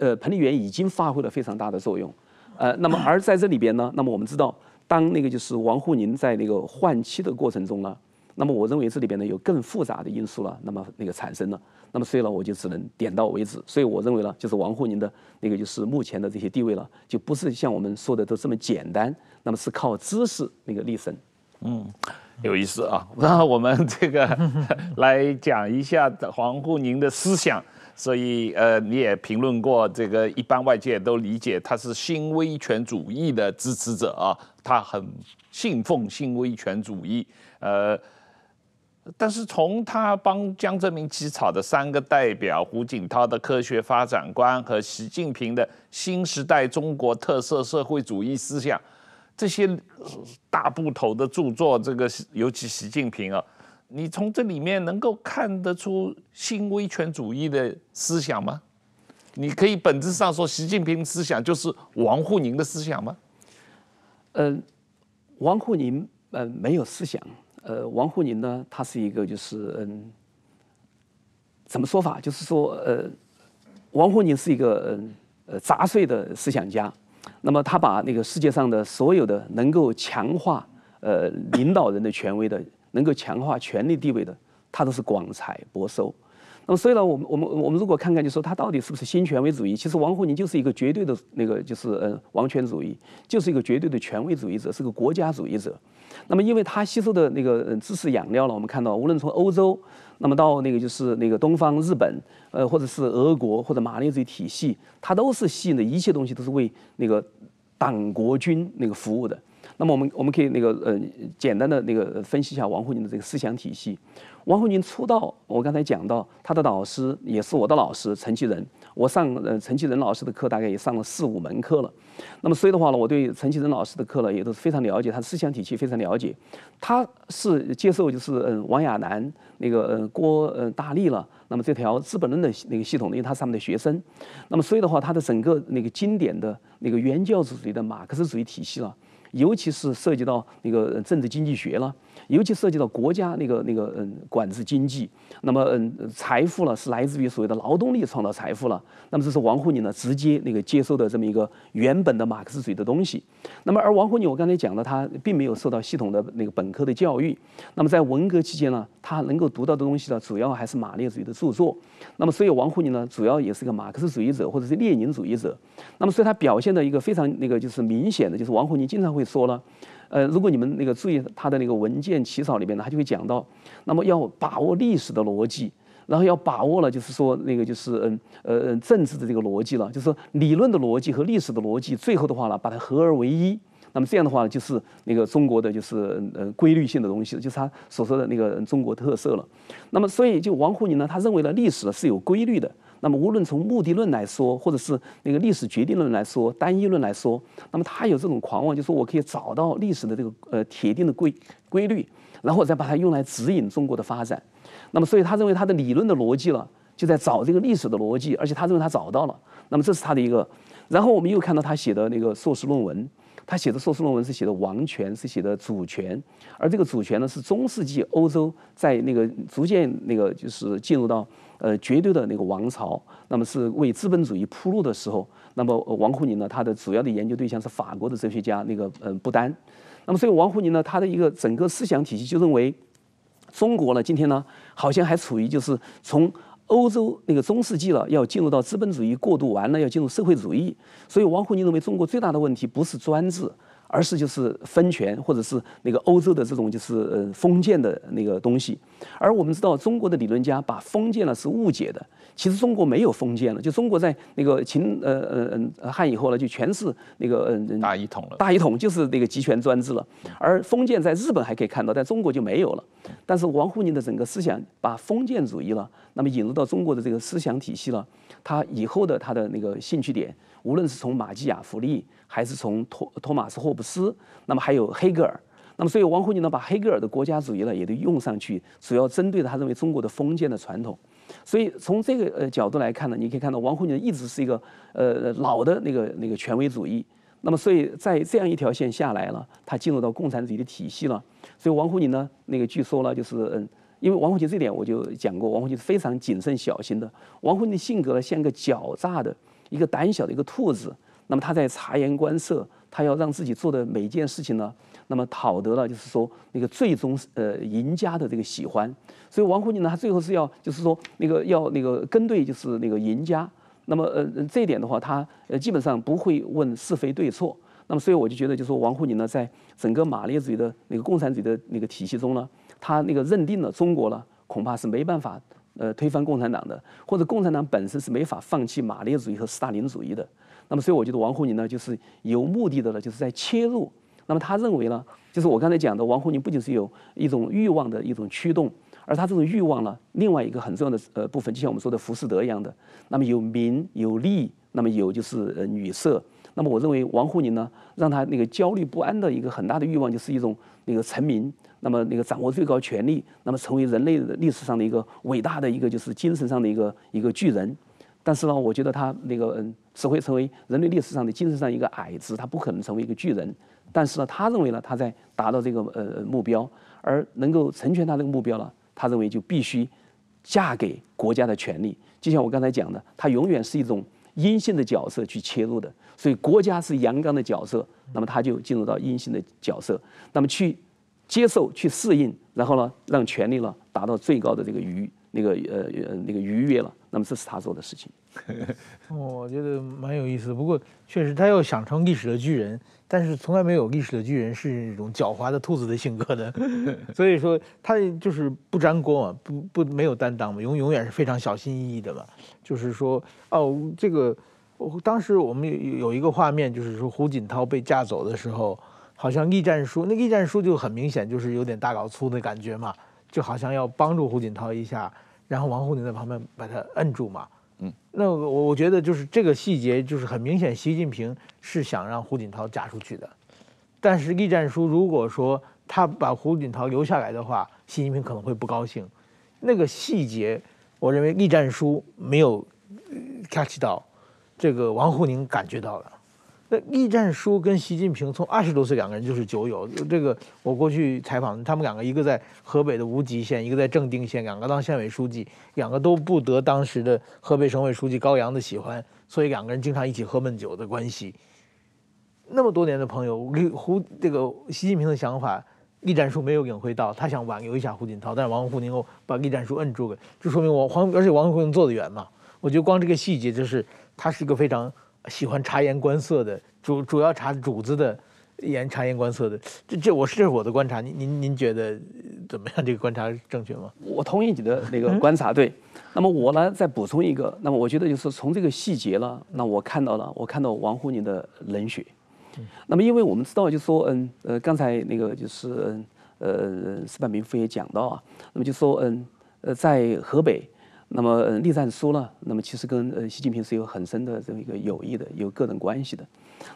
Speaker 2: 呃，彭丽媛已经发挥了非常大的作用，呃，那么而在这里边呢，那么我们知道，当那个就是王沪宁在那个换妻的过程中呢。那么我认为这里边呢有更复杂的因素了，那么那个产生了，那么所以呢我就只能点到为止。所以我认为呢，就是王沪宁的那个就是目前的这些地位了，就不是像我们说的都这么简单，那么是靠知识那个立身。
Speaker 3: 嗯，
Speaker 1: 有意思啊。然 后我们这个 来讲一下王沪宁的思想。所以呃你也评论过，这个一般外界都理解他是新威权主义的支持者啊，他很信奉新威权主义，呃。但是从他帮江泽民起草的三个代表、胡锦涛的科学发展观和习近平的新时代中国特色社会主义思想这些大部头的著作，这个尤其习近平啊，你从这里面能够看得出新威权主义的思想吗？你可以本质上说习近平思想就是王沪宁的思想吗？嗯，王沪宁呃没有思
Speaker 2: 想。呃，王沪宁呢，他是一个就是嗯，怎么说法？就是说，呃，王沪宁是一个嗯呃杂碎的思想家。那么他把那个世界上的所有的能够强化呃领导人的权威的，能够强化权力地位的，他都是广采博收。那么所以呢，我们我们我们如果看看，就说他到底是不是新权威主义？其实王沪宁就是一个绝对的那个就是呃王权主义，就是一个绝对的权威主义者，是个国家主义者。那么，因为它吸收的那个知识养料了，我们看到，无论从欧洲，那么到那个就是那个东方日本，呃，或者是俄国或者马列主义体系，它都是吸引的一切东西都是为那个党国军那个服务的。那么，我们我们可以那个呃简单的那个分析一下王沪宁的这个思想体系。王沪宁出道，我刚才讲到他的导师也是我的老师陈其仁。我上呃陈其仁老师的课，大概也上了四五门课了，那么所以的话呢，我对陈其仁老师的课呢，也都是非常了解，他的思想体系非常了解。他是接受就是嗯王亚南那个呃郭呃大力了，那么这条《资本论》的那个系统，因为他上面的学生，那么所以的话，他的整个那个经典的那个原教旨主义的马克思主义体系了，尤其是涉及到那个政治经济学了。尤其涉及到国家那个那个嗯管制经济，那么嗯财富呢是来自于所谓的劳动力创造财富了，那么这是王沪宁呢直接那个接收的这么一个原本的马克思主义的东西，那么而王沪宁我刚才讲的他并没有受到系统的那个本科的教育，那么在文革期间呢他能够读到的东西呢主要还是马列主义的著作，那么所以王沪宁呢主要也是个马克思主义者或者是列宁主义者，那么所以他表现的一个非常那个就是明显的就是王沪宁经常会说了。呃，如果你们那个注意他的那个文件起草里面呢，他就会讲到，那么要把握历史的逻辑，然后要把握了，就是说那个就是呃呃政治的这个逻辑了，就是理论的逻辑和历史的逻辑，最后的话呢，把它合而为一。那么这样的话呢，就是那个中国的就是呃规律性的东西，就是他所说的那个中国特色了。那么所以就王沪宁呢，他认为呢，历史呢是有规律的。那么，无论从目的论来说，或者是那个历史决定论来说、单一论来说，那么他有这种狂妄，就说我可以找到历史的这个呃铁定的规规律，然后我再把它用来指引中国的发展。那么，所以他认为他的理论的逻辑了，就在找这个历史的逻辑，而且他认为他找到了。那么，这是他的一个。然后我们又看到他写的那个硕士论文。他写的硕士论文是写的王权，是写的主权，而这个主权呢，是中世纪欧洲在那个逐渐那个就是进入到呃绝对的那个王朝，那么是为资本主义铺路的时候，那么王沪宁呢，他的主要的研究对象是法国的哲学家那个嗯不丹，那么所以王沪宁呢，他的一个整个思想体系就认为，中国呢今天呢好像还处于就是从。欧洲那个中世纪了，要进入到资本主义过渡完了，要进入社会主义。所以，王沪宁认为中国最大的问题不是专制。而是就是分权，或者是那个欧洲的这种就是呃封建的那个东西，而我们知道中国的理论家把封建呢是误解的，其实中国没有封建了，就中国在那个秦呃呃汉以后呢，就全是那个嗯 大一统了，大一统就是那个集权专制了，而封建在日本还可以看到，在中国就没有了。但是王沪宁的整个思想把封建主义了，那么引入到中国的这个思想体系了，他以后的他的那个兴趣点，无论是从马基雅福利。还是从托托马斯·霍布斯，那么还有黑格尔，那么所以王沪宁呢，把黑格尔的国家主义呢也都用上去，主要针对他认为中国的封建的传统，所以从这个呃角度来看呢，你可以看到王沪宁一直是一个呃老的那个那个权威主义，那么所以在这样一条线下来了，他进入到共产主义的体系了，所以王沪宁呢，那个据说呢，就是嗯，因为王沪宁这点我就讲过，王沪宁是非常谨慎小心的，王沪宁性格呢像个狡诈的一个胆小的一个兔子。那么他在察言观色，他要让自己做的每一件事情呢，那么讨得了就是说那个最终呃赢家的这个喜欢，所以王沪宁呢，他最后是要就是说那个要那个跟对就是那个赢家。那么呃这一点的话，他呃基本上不会问是非对错。那么所以我就觉得，就说王沪宁呢，在整个马列主义的那个共产主义的那个体系中呢，他那个认定了中国呢，恐怕是没办法呃推翻共产党的，或者共产党本身是没法放弃马列主义和斯大林主义的。那么所以我觉得王沪宁呢，就是有目的的呢，就是在切入。那么他认为呢，就是我刚才讲的，王沪宁不仅是有一种欲望的一种驱动，而他这种欲望呢，另外一个很重要的呃部分，就像我们说的浮士德一样的，那么有名有利，那么有就是呃女色。那么我认为王沪宁呢，让他那个焦虑不安的一个很大的欲望，就是一种那个成名，那么那个掌握最高权力，那么成为人类历史上的一个伟大的一个就是精神上的一个一个巨人。但是呢，我觉得他那个嗯，只会成为人类历史上的精神上一个矮子，他不可能成为一个巨人。但是呢，他认为呢，他在达到这个呃目标，而能够成全他这个目标了，他认为就必须嫁给国家的权利。就像我刚才讲的，他永远是一种阴性的角色去切入的，所以国家是阳刚的角色，那么他就进入到阴性的角色，那么去接受、去适应，然后呢，让权力呢达到最高的这个余。那个呃呃那个逾悦了，那么这是他做的事情。
Speaker 3: 我觉得蛮有意思，不过确实他要想成历史的巨人，但是从来没有历史的巨人是那种狡猾的兔子的性格的，所以说他就是不沾锅嘛，不不没有担当嘛，永永远是非常小心翼翼的嘛。就是说哦这个，我当时我们有有一个画面，就是说胡锦涛被架走的时候，好像栗战书，那栗战书就很明显就是有点大老粗的感觉嘛。就好像要帮助胡锦涛一下，然后王沪宁在旁边把他摁住嘛。嗯，那我我觉得就是这个细节，就是很明显，习近平是想让胡锦涛嫁出去的。但是栗战书如果说他把胡锦涛留下来的话，习近平可能会不高兴。那个细节，我认为栗战书没有 catch 到，这个王沪宁感觉到了。那栗战书跟习近平从二十多岁两个人就是酒友，这个我过去采访他们两个，一个在河北的无极县，一个在正定县，两个当县委书记，两个都不得当时的河北省委书记高扬的喜欢，所以两个人经常一起喝闷酒的关系。那么多年的朋友，胡这个习近平的想法，栗战书没有领会到，他想挽留一下胡锦涛，但是王沪宁哦把栗战书摁住了，就说明王黄，而且王沪宁做得远嘛，我觉得光这个细节就是他是一个非常。喜欢察言观色的主，主要察主子的言，察言观色的，这这我是这是我的观察，您您您觉得怎么样？这个观察正确吗？我同意你的那个观察，对。那么我呢，再补
Speaker 2: 充一个。那么我觉得就是从这个细节了，那我看到了，我看到王沪宁的冷血。那么因为我们知道，就说嗯呃，刚才那个就是呃，石板明夫也讲到啊，那么就说嗯呃，在河北。那么栗战书呢？那么其实跟呃习近平是有很深的这么一个友谊的，有个人关系的。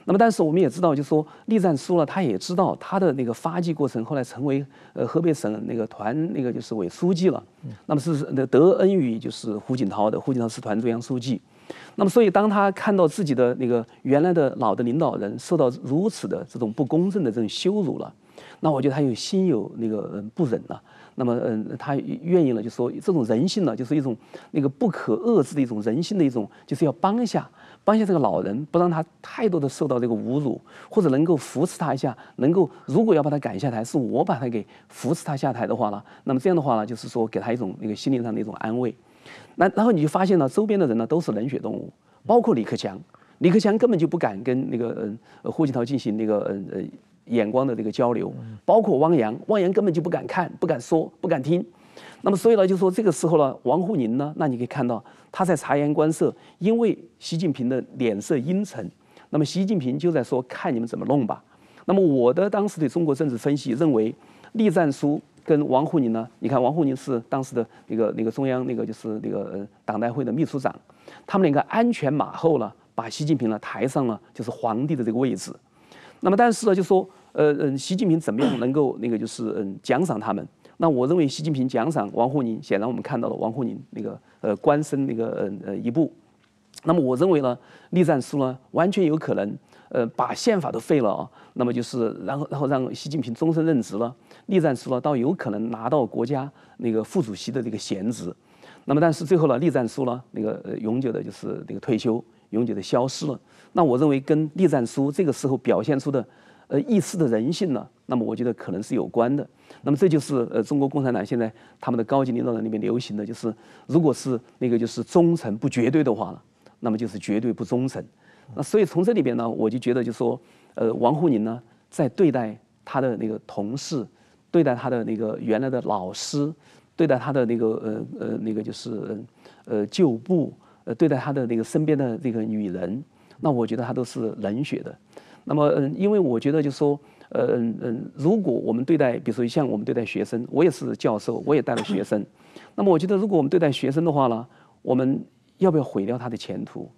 Speaker 2: 那么但是我们也知道，就说栗战书呢，他也知道他的那个发迹过程，后来成为呃河北省那个团那个就是委书记了。那么是那德恩于就是胡锦涛的，胡锦涛是团中央书记。那么所以当他看到自己的那个原来的老的领导人受到如此的这种不公正的这种羞辱了，那我觉得他有心有那个不忍了。那么，嗯，他愿意了，就说这种人性呢，就是一种那个不可遏制的一种人性的一种，就是要帮一下，帮一下这个老人，不让他太多的受到这个侮辱，或者能够扶持他一下，能够如果要把他赶下台，是我把他给扶持他下台的话呢，那么这样的话呢，就是说给他一种那个心灵上的一种安慰。那然后你就发现了，周边的人呢都是冷血动物，包括李克强，李克强根本就不敢跟那个呃胡锦涛进行那个呃呃。眼光的这个交流，包括汪洋，汪洋根本就不敢看，不敢说，不敢听。那么，所以呢，就说这个时候呢，王沪宁呢，那你可以看到他在察言观色，因为习近平的脸色阴沉。那么，习近平就在说：“看你们怎么弄吧。”那么，我的当时对中国政治分析认为，栗战书跟王沪宁呢，你看王沪宁是当时的那个那个中央那个就是那个党代会的秘书长，他们两个鞍前马后呢，把习近平呢抬上了就是皇帝的这个位置。那么但是呢，就说呃嗯，习近平怎么样能够那个就是嗯奖赏他们？那我认为习近平奖赏王沪宁，显然我们看到了王沪宁那个呃官升那个呃一步。那么我认为呢，栗战书呢完全有可能呃把宪法都废了啊。那么就是然后然后让习近平终身任职了，栗战书呢倒有可能拿到国家那个副主席的这个闲职。那么但是最后呢，栗战书呢，那个永久的就是那个退休。永久的消失了，那我认为跟栗战书这个时候表现出的，呃，一丝的人性呢，那么我觉得可能是有关的。那么这就是呃，中国共产党现在他们的高级领导人里面流行的就是，如果是那个就是忠诚不绝对的话呢，那么就是绝对不忠诚。那所以从这里边呢，我就觉得就说，呃，王沪宁呢，在对待他的那个同事，对待他的那个原来的老师，对待他的那个呃呃那个就是呃旧部。呃，对待他的那个身边的这个女人，那我觉得他都是冷血的。那么，嗯，因为我觉得就说，呃，嗯，如果我们对待，比如说像我们对待学生，我也是教授，我也带了学生。那么，我觉得如果我们对待学生的话呢，我们要不要毁掉他的前途？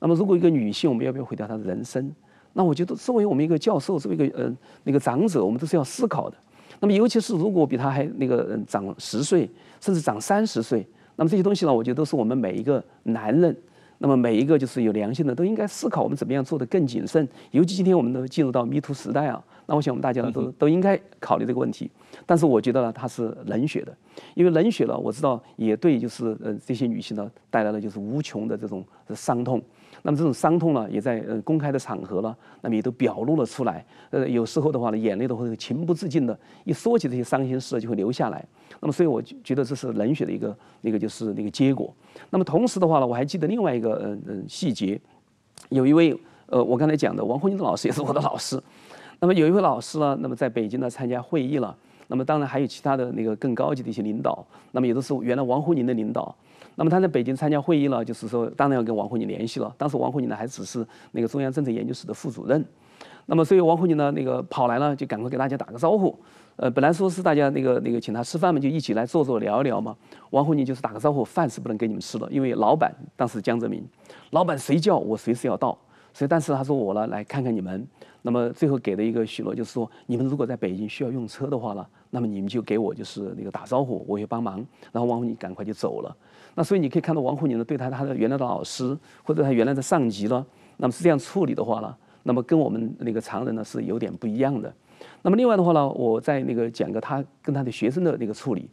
Speaker 2: 那么，如果一个女性，我们要不要毁掉她的人生？那我觉得，作为我们一个教授，作为一个呃那个长者，我们都是要思考的。那么，尤其是如果比他还那个长十岁，甚至长三十岁。那么这些东西呢，我觉得都是我们每一个男人，那么每一个就是有良心的，都应该思考我们怎么样做得更谨慎。尤其今天，我们都进入到 MeToo 时代啊。那我想，我们大家都都应该考虑这个问题。但是，我觉得呢，它是冷血的，因为冷血了，我知道也对，就是呃，这些女性呢带来了就是无穷的这种伤痛。那么，这种伤痛呢，也在呃公开的场合呢，那么也都表露了出来。呃，有时候的话呢，眼泪都会情不自禁的，一说起这些伤心事，就会流下来。那么，所以我觉得这是冷血的一个那个就是那个结果。那么，同时的话呢，我还记得另外一个呃呃细节，有一位呃，我刚才讲的王红军的老师也是我的老师。那么有一位老师呢，那么在北京呢参加会议了。那么当然还有其他的那个更高级的一些领导，那么也都是原来王沪宁的领导。那么他在北京参加会议了，就是说当然要跟王沪宁联系了。当时王沪宁呢还只是那个中央政策研究室的副主任，那么所以王沪宁呢那个跑来了就赶快给大家打个招呼。呃，本来说是大家那个那个请他吃饭嘛，就一起来坐坐聊一聊嘛。王沪宁就是打个招呼，饭是不能给你们吃的，因为老板当时江泽民，老板谁叫我随时要到。所以，但是他说我呢，来看看你们。那么最后给的一个许诺，就是说，你们如果在北京需要用车的话呢，那么你们就给我就是那个打招呼，我也帮忙。然后王沪宁赶快就走了。那所以你可以看到，王沪宁呢，对他他的原来的老师或者他原来的上级呢，那么是这样处理的话呢，那么跟我们那个常人呢是有点不一样的。那么另外的话呢，我在那个讲个他跟他的学生的那个处理。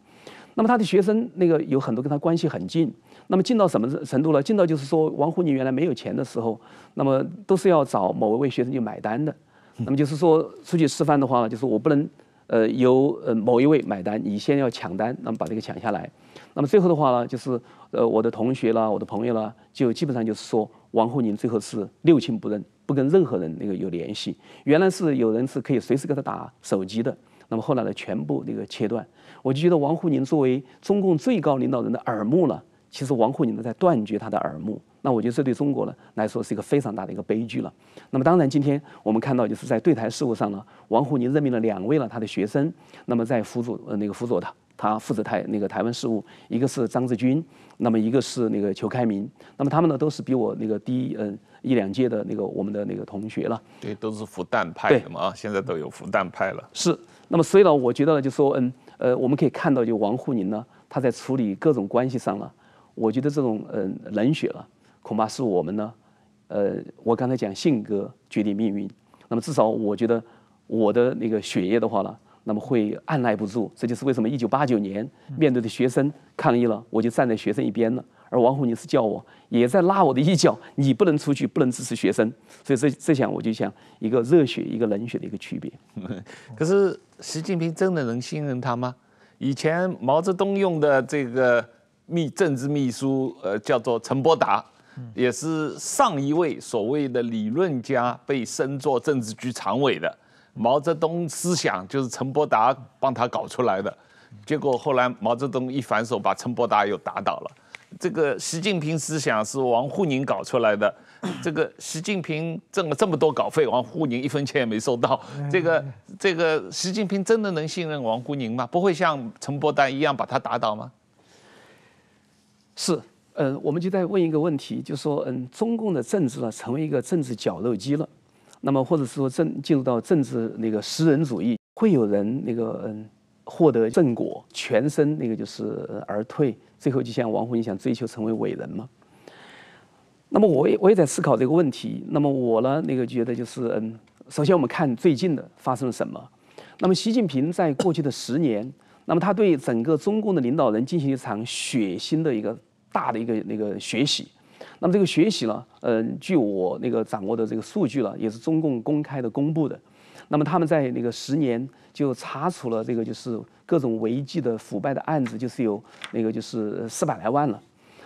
Speaker 2: 那么他的学生那个有很多跟他关系很近。那么进到什么程度呢？进到就是说，王沪宁原来没有钱的时候，那么都是要找某一位学生去买单的。那么就是说，出去吃饭的话呢，就是我不能，呃，由呃某一位买单，你先要抢单，那么把这个抢下来。那么最后的话呢，就是呃，我的同学啦，我的朋友啦，就基本上就是说，王沪宁最后是六亲不认，不跟任何人那个有联系。原来是有人是可以随时给他打手机的，那么后来呢，全部那个切断。我就觉得王沪宁作为中共最高领导人的耳目呢。其实王沪宁呢在断绝他的耳目，那我觉得这对中国呢来说是一个非常大的一个悲剧了。那么当然，今天我们看到就是在对台事务上呢，王沪宁任命了两位了他的学生，那么在辅佐呃那个辅佐他，他负责台那个台湾事务，一个是张志军，那么一个是那个裘开明，那么他们呢都是比我那个低嗯一两届的那个我们的那个同学了。
Speaker 1: 对，都是复旦派的嘛啊，现在都有复旦派了。
Speaker 2: 是。那么所以呢，我觉得呢就说嗯呃我们可以看到就王沪宁呢他在处理各种关系上了。我觉得这种呃冷血了，恐怕是我们呢。呃，我刚才讲性格决定命运，那么至少我觉得我的那个血液的话呢，那么会按耐不住。这就是为什么一九八九年面对的学生抗议了，我就站在学生一边了。而王沪宁是叫我，也在拉我的衣角，你不能出去，不能支持学生。所以这这想我就想一个热血一个冷血的一个区别。
Speaker 1: 可是习近平真的能信任他吗？以前毛泽东用的这个。秘政治秘书，呃，叫做陈伯达，也是上一位所谓的理论家被升做政治局常委的。毛泽东思想就是陈伯达帮他搞出来的，结果后来毛泽东一反手把陈伯达又打倒了。这个习近平思想是王沪宁搞出来的，这个习近平挣了这么多稿费，王沪宁一分钱也没收到。这个这个习近平真的能信任王沪宁吗？不会像陈伯达一样把他打倒吗？
Speaker 2: 是，呃，我们就在问一个问题，就说，嗯，中共的政治呢，成为一个政治绞肉机了，那么，或者是说政进入到政治那个食人主义，会有人那个嗯获得正果，全身那个就是而退，最后就像王红宁想追求成为伟人吗？那么，我也我也在思考这个问题。那么，我呢，那个觉得就是，嗯，首先我们看最近的发生了什么。那么，习近平在过去的十年，那么他对整个中共的领导人进行一场血腥的一个。大的一个那个学习，那么这个学习呢，呃，据我那个掌握的这个数据了，也是中共公开的公布的，那么他们在那个十年就查处了这个就是各种违纪的腐败的案子，就是有那个就是四百来万了，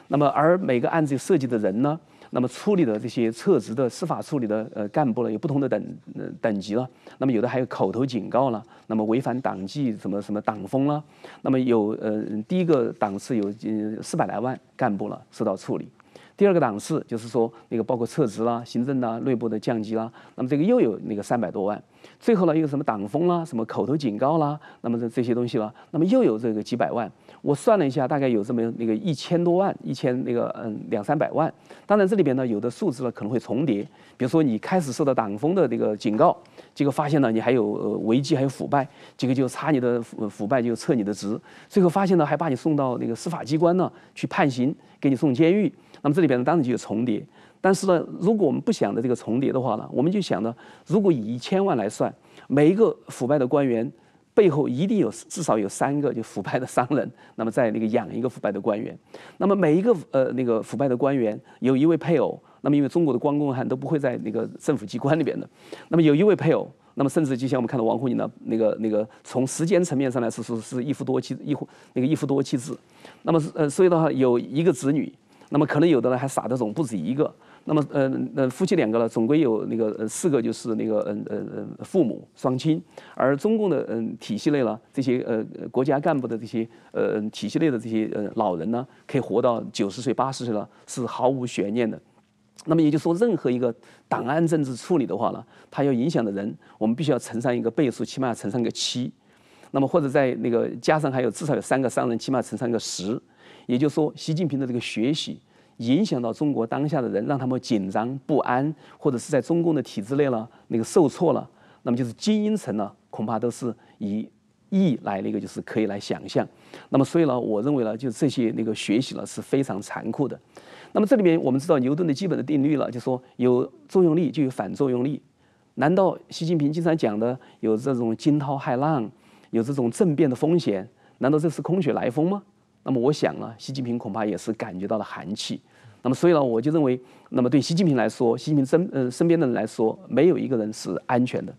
Speaker 2: 那么而每个案子涉及的人呢？那么处理的这些撤职的司法处理的呃干部呢，有不同的等呃等级了，那么有的还有口头警告了，那么违反党纪什么什么党风了，那么有呃第一个档次有呃四百来万干部了受到处理，第二个档次就是说那个包括撤职啦、行政啦、内部的降级啦，那么这个又有那个三百多万，最后呢又什么党风啦、什么口头警告啦，那么这这些东西了，那么又有这个几百万。我算了一下，大概有这么那个一千多万，一千那个嗯两三百万。当然这里边呢，有的数字呢可能会重叠。比如说你开始受到党风的那个警告，结果发现呢你还有违纪还有腐败，结果就查你的腐腐败就撤你的职，最后发现呢还把你送到那个司法机关呢去判刑，给你送监狱。那么这里边呢当然就有重叠。但是呢，如果我们不想的这个重叠的话呢，我们就想着如果以一千万来算，每一个腐败的官员。背后一定有至少有三个就腐败的商人，那么在那个养一个腐败的官员，那么每一个呃那个腐败的官员有一位配偶，那么因为中国的光棍汉都不会在那个政府机关里边的，那么有一位配偶，那么甚至就像我们看到王沪宁的那个那个从时间层面上来说是是一夫多妻一夫那个一夫多妻制，那么呃所以的话有一个子女，那么可能有的人还傻的总不止一个。那么，呃，那夫妻两个了，总归有那个呃四个，就是那个嗯呃呃父母双亲。而中共的嗯体系内了，这些呃国家干部的这些呃体系内的这些呃老人呢，可以活到九十岁、八十岁了，是毫无悬念的。那么也就是说，任何一个档案政治处理的话呢，它要影响的人，我们必须要乘上一个倍数，起码要乘上一个七。那么或者在那个加上还有至少有三个商人，起码乘上一个十。也就是说，习近平的这个学习。影响到中国当下的人，让他们紧张不安，或者是在中共的体制内了，那个受挫了，那么就是精英层呢，恐怕都是以亿来那个就是可以来想象。那么所以呢，我认为呢，就这些那个学习了是非常残酷的。那么这里面我们知道牛顿的基本的定律了，就说有作用力就有反作用力。难道习近平经常讲的有这种惊涛骇浪，有这种政变的风险，难道这是空穴来风吗？那么我想呢，习近平恐怕也是感觉到了寒气。那么所以呢，我就认为，那么对习近平来说，习近平身呃身边的人来说，没有一个人是安全的。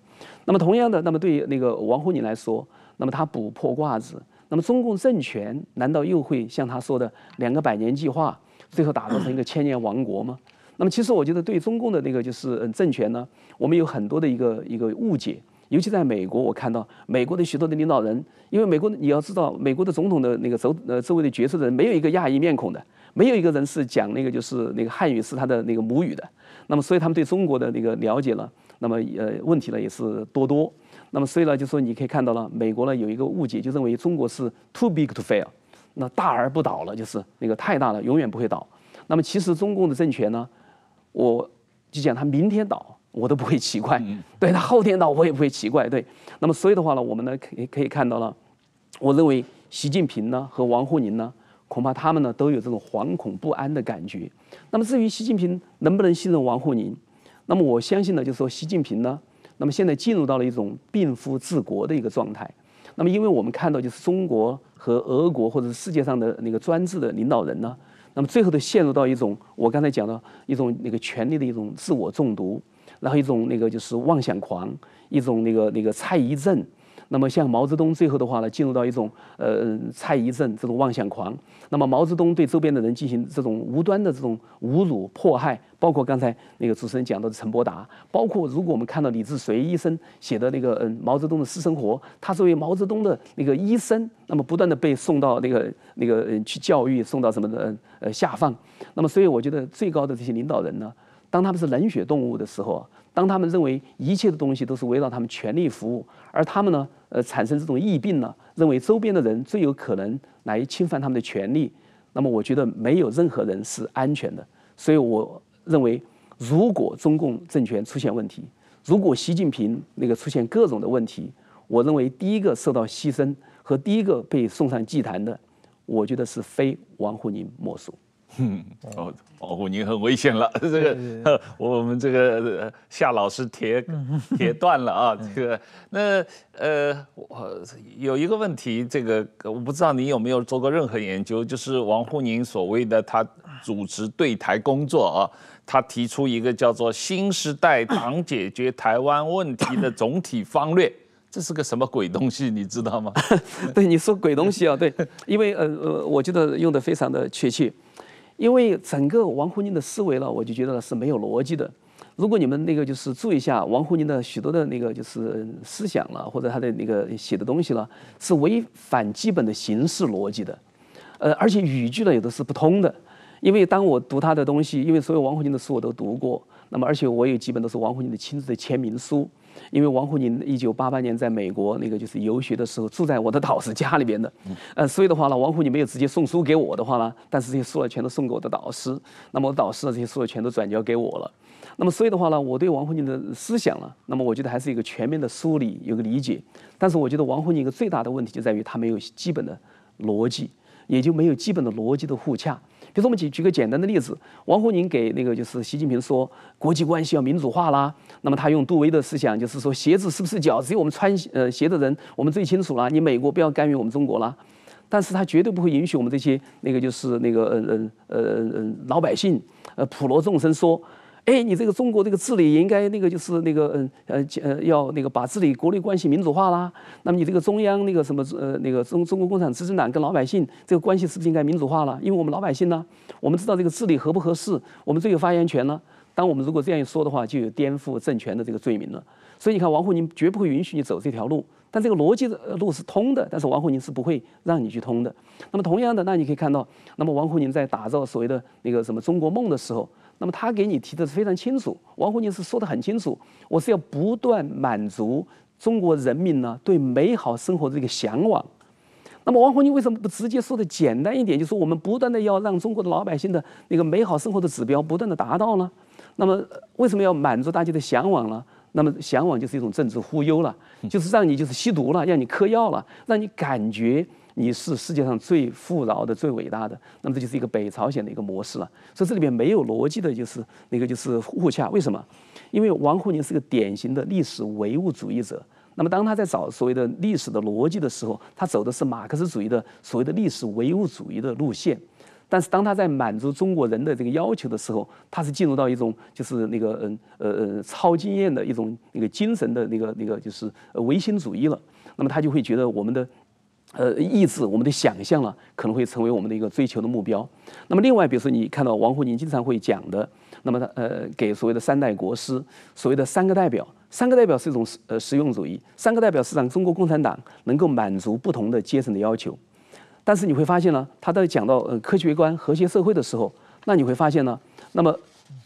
Speaker 2: 那么同样的，那么对那个王沪宁来说，那么他不破褂子，那么中共政权难道又会像他说的两个百年计划，最后打造成一个千年王国吗？那么其实我觉得对中共的那个就是政权呢，我们有很多的一个一个误解，尤其在美国，我看到美国的许多的领导人，因为美国你要知道，美国的总统的那个周呃周围的决策的人没有一个亚裔面孔的。没有一个人是讲那个就是那个汉语是他的那个母语的，那么所以他们对中国的那个了解呢，那么呃问题呢也是多多，那么所以呢就说你可以看到了，美国呢有一个误解，就认为中国是 too big to fail，那大而不倒了，就是那个太大了，永远不会倒。那么其实中共的政权呢，我就讲他明天倒我都不会奇怪，对他后天倒我也不会奇怪，对。那么所以的话呢，我们呢可以可以看到了，我认为习近平呢和王沪宁呢。恐怕他们呢都有这种惶恐不安的感觉。那么至于习近平能不能信任王沪宁，那么我相信呢，就是说习近平呢，那么现在进入到了一种病夫治国的一个状态。那么因为我们看到，就是中国和俄国或者世界上的那个专制的领导人呢，那么最后都陷入到一种我刚才讲的一种那个权力的一种自我中毒，然后一种那个就是妄想狂，一种那个那个猜疑症。那么像毛泽东最后的话呢，进入到一种呃，蔡疑症这种妄想狂。那么毛泽东对周边的人进行这种无端的这种侮辱迫害，包括刚才那个主持人讲到的陈伯达，包括如果我们看到李志绥医生写的那个嗯毛泽东的私生活，他作为毛泽东的那个医生，那么不断的被送到那个那个嗯去教育，送到什么的呃下放。那么所以我觉得最高的这些领导人呢，当他们是冷血动物的时候。当他们认为一切的东西都是围绕他们权力服务，而他们呢，呃，产生这种疫病呢，认为周边的人最有可能来侵犯他们的权利，那么我觉得没有任何人是安全的。所以我认为，如果中共政权出现问题，如果习近平那个出现各种的问题，我认为第一个受到牺牲和第一个被送
Speaker 1: 上祭坛的，我觉得是非王沪宁莫属。嗯，哦，王沪宁很危险了。这个，我们这个夏老师铁 铁断了啊。这个，那呃，我有一个问题，这个我不知道你有没有做过任何研究，就是王沪宁所谓的他主持对台工作啊，他提出一个叫做“新时代党解决台湾问题的总体方略”，这是个什么鬼东西，你知道吗？对，你说鬼东西
Speaker 2: 啊，对，因为呃呃，我觉得用的非常的确切。因为整个王沪宁的思维呢，我就觉得是没有逻辑的。如果你们那个就是注意一下王沪宁的许多的那个就是思想了，或者他的那个写的东西了，是违反基本的形式逻辑的。呃，而且语句呢有的是不通的。因为当我读他的东西，因为所有王沪宁的书我都读过，那么而且我也基本都是王沪宁的亲自的签名书。因为王沪宁一九八八年在美国那个就是游学的时候住在我的导师家里边的，呃，所以的话呢，王沪宁没有直接送书给我的话呢，但是这些书呢全都送给我的导师，那么我导师的这些书呢全都转交给我了，那么所以的话呢，我对王沪宁的思想呢，那么我觉得还是一个全面的梳理有个理解，但是我觉得王沪宁一个最大的问题就在于他没有基本的逻辑，也就没有基本的逻辑的互洽。比如说，我们举举个简单的例子，王沪宁给那个就是习近平说，国际关系要民主化啦。那么他用杜威的思想，就是说鞋子是不是脚，只有我们穿呃鞋的人我们最清楚啦。你美国不要干预我们中国啦，但是他绝对不会允许我们这些那个就是那个呃呃呃呃老百姓，呃普罗众生说。哎，你这个中国这个治理应该那个就是那个嗯呃呃要那个把治理国内关系民主化啦。那么你这个中央那个什么呃那个中中国共产执政党跟老百姓这个关系是不是应该民主化了？因为我们老百姓呢，我们知道这个治理合不合适，我们最有发言权呢。当我们如果这样一说的话，就有颠覆政权的这个罪名了。所以你看王沪宁绝不会允许你走这条路，但这个逻辑的路是通的，但是王沪宁是不会让你去通的。那么同样的，那你可以看到，那么王沪宁在打造所谓的那个什么中国梦的时候。那么他给你提的是非常清楚，王沪宁是说得很清楚，我是要不断满足中国人民呢对美好生活的这个向往。那么王沪宁为什么不直接说的简单一点，就是我们不断的要让中国的老百姓的那个美好生活的指标不断的达到呢？那么为什么要满足大家的向往呢？那么向往就是一种政治忽悠了，就是让你就是吸毒了，让你嗑药了，让你感觉。你是世界上最富饶的、最伟大的，那么这就是一个北朝鲜的一个模式了。所以这里面没有逻辑的，就是那个就是互洽，为什么？因为王沪宁是个典型的历史唯物主义者。那么当他在找所谓的历史的逻辑的时候，他走的是马克思主义的所谓的历史唯物主义的路线。但是当他在满足中国人的这个要求的时候，他是进入到一种就是那个嗯呃呃超经验的一种那个精神的那个那个就是唯心主义了。那么他就会觉得我们的。呃，意志，我们的想象了，可能会成为我们的一个追求的目标。那么，另外，比如说你看到王沪宁经常会讲的，那么他呃给所谓的三代国师，所谓的三个代表，三个代表是一种呃实用主义，三个代表是让中国共产党能够满足不同的阶层的要求。但是你会发现呢，他在讲到呃科学观、和谐社会的时候，那你会发现呢，那么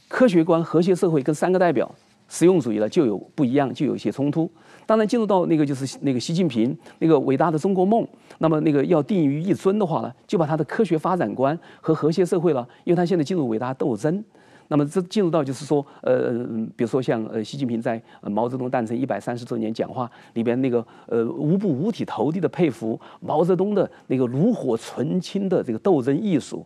Speaker 2: 科学观、和谐社会跟三个代表、实用主义呢就有不一样，就有一些冲突。当然，进入到那个就是那个习近平那个伟大的中国梦，那么那个要定于一尊的话呢，就把他的科学发展观和和谐社会了，因为他现在进入伟大斗争，那么这进入到就是说，呃，比如说像呃习近平在毛泽东诞辰一百三十周年讲话里边那个呃，无不五体投地的佩服毛泽东的那个炉火纯青的这个斗争艺术，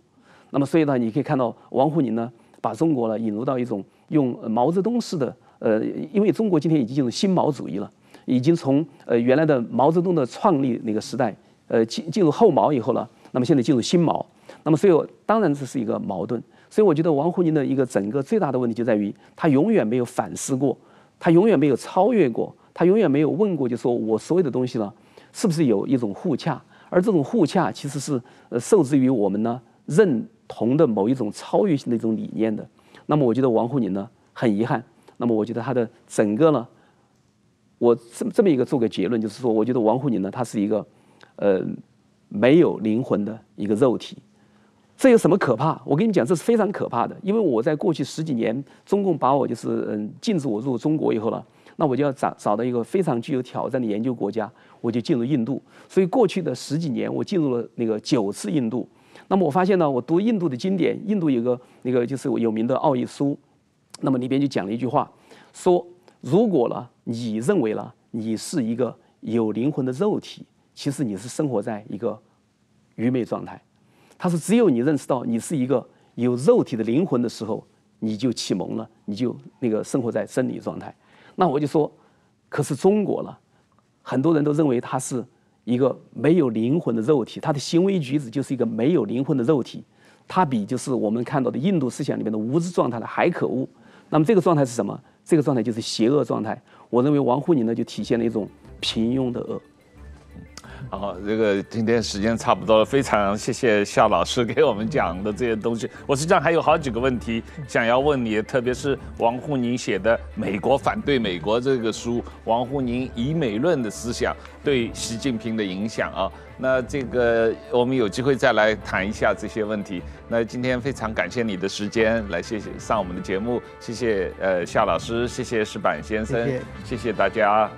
Speaker 2: 那么所以呢，你可以看到王沪宁呢，把中国呢引入到一种用毛泽东式的，呃，因为中国今天已经进入新毛主义了。已经从呃原来的毛泽东的创立那个时代，呃进进入后毛以后呢，那么现在进入新毛，那么所以当然这是一个矛盾，所以我觉得王沪宁的一个整个最大的问题就在于他永远没有反思过，他永远没有超越过，他永远没有问过，就说我所有的东西呢，是不是有一种互洽，而这种互洽其实是受制于我们呢认同的某一种超越性的一种理念的，那么我觉得王沪宁呢很遗憾，那么我觉得他的整个呢。我这么这么一个做个结论，就是说，我觉得王沪宁呢，他是一个，呃，没有灵魂的一个肉体，这有什么可怕？我跟你讲，这是非常可怕的。因为我在过去十几年，中共把我就是嗯禁止我入中国以后了，那我就要找找到一个非常具有挑战的研究国家，我就进入印度。所以过去的十几年，我进入了那个九次印度。那么我发现呢，我读印度的经典，印度有个那个就是有名的《奥义书》，那么里边就讲了一句话，说。如果呢，你认为呢，你是一个有灵魂的肉体，其实你是生活在一个愚昧状态。他说，只有你认识到你是一个有肉体的灵魂的时候，你就启蒙了，你就那个生活在真理状态。那我就说，可是中国呢，很多人都认为他是一个没有灵魂的肉体，他的行为举止就是一个没有灵魂的肉体，他比就是我们看到的印度思想里面的无知状态呢还可恶。那么这个状态是什么？这个状态就是邪恶状态，我认为王沪宁呢就体现了一种平庸的恶。
Speaker 1: 好，这个今天时间差不多了，非常谢谢夏老师给我们讲的这些东西。我实际上还有好几个问题想要问你，特别是王沪宁写的《美国反对美国》这个书，王沪宁以美论的思想对习近平的影响啊。那这个我们有机会再来谈一下这些问题。那今天非常感谢你的时间来谢谢上我们的节目，谢谢呃夏老师，谢谢石板先生，谢谢大家。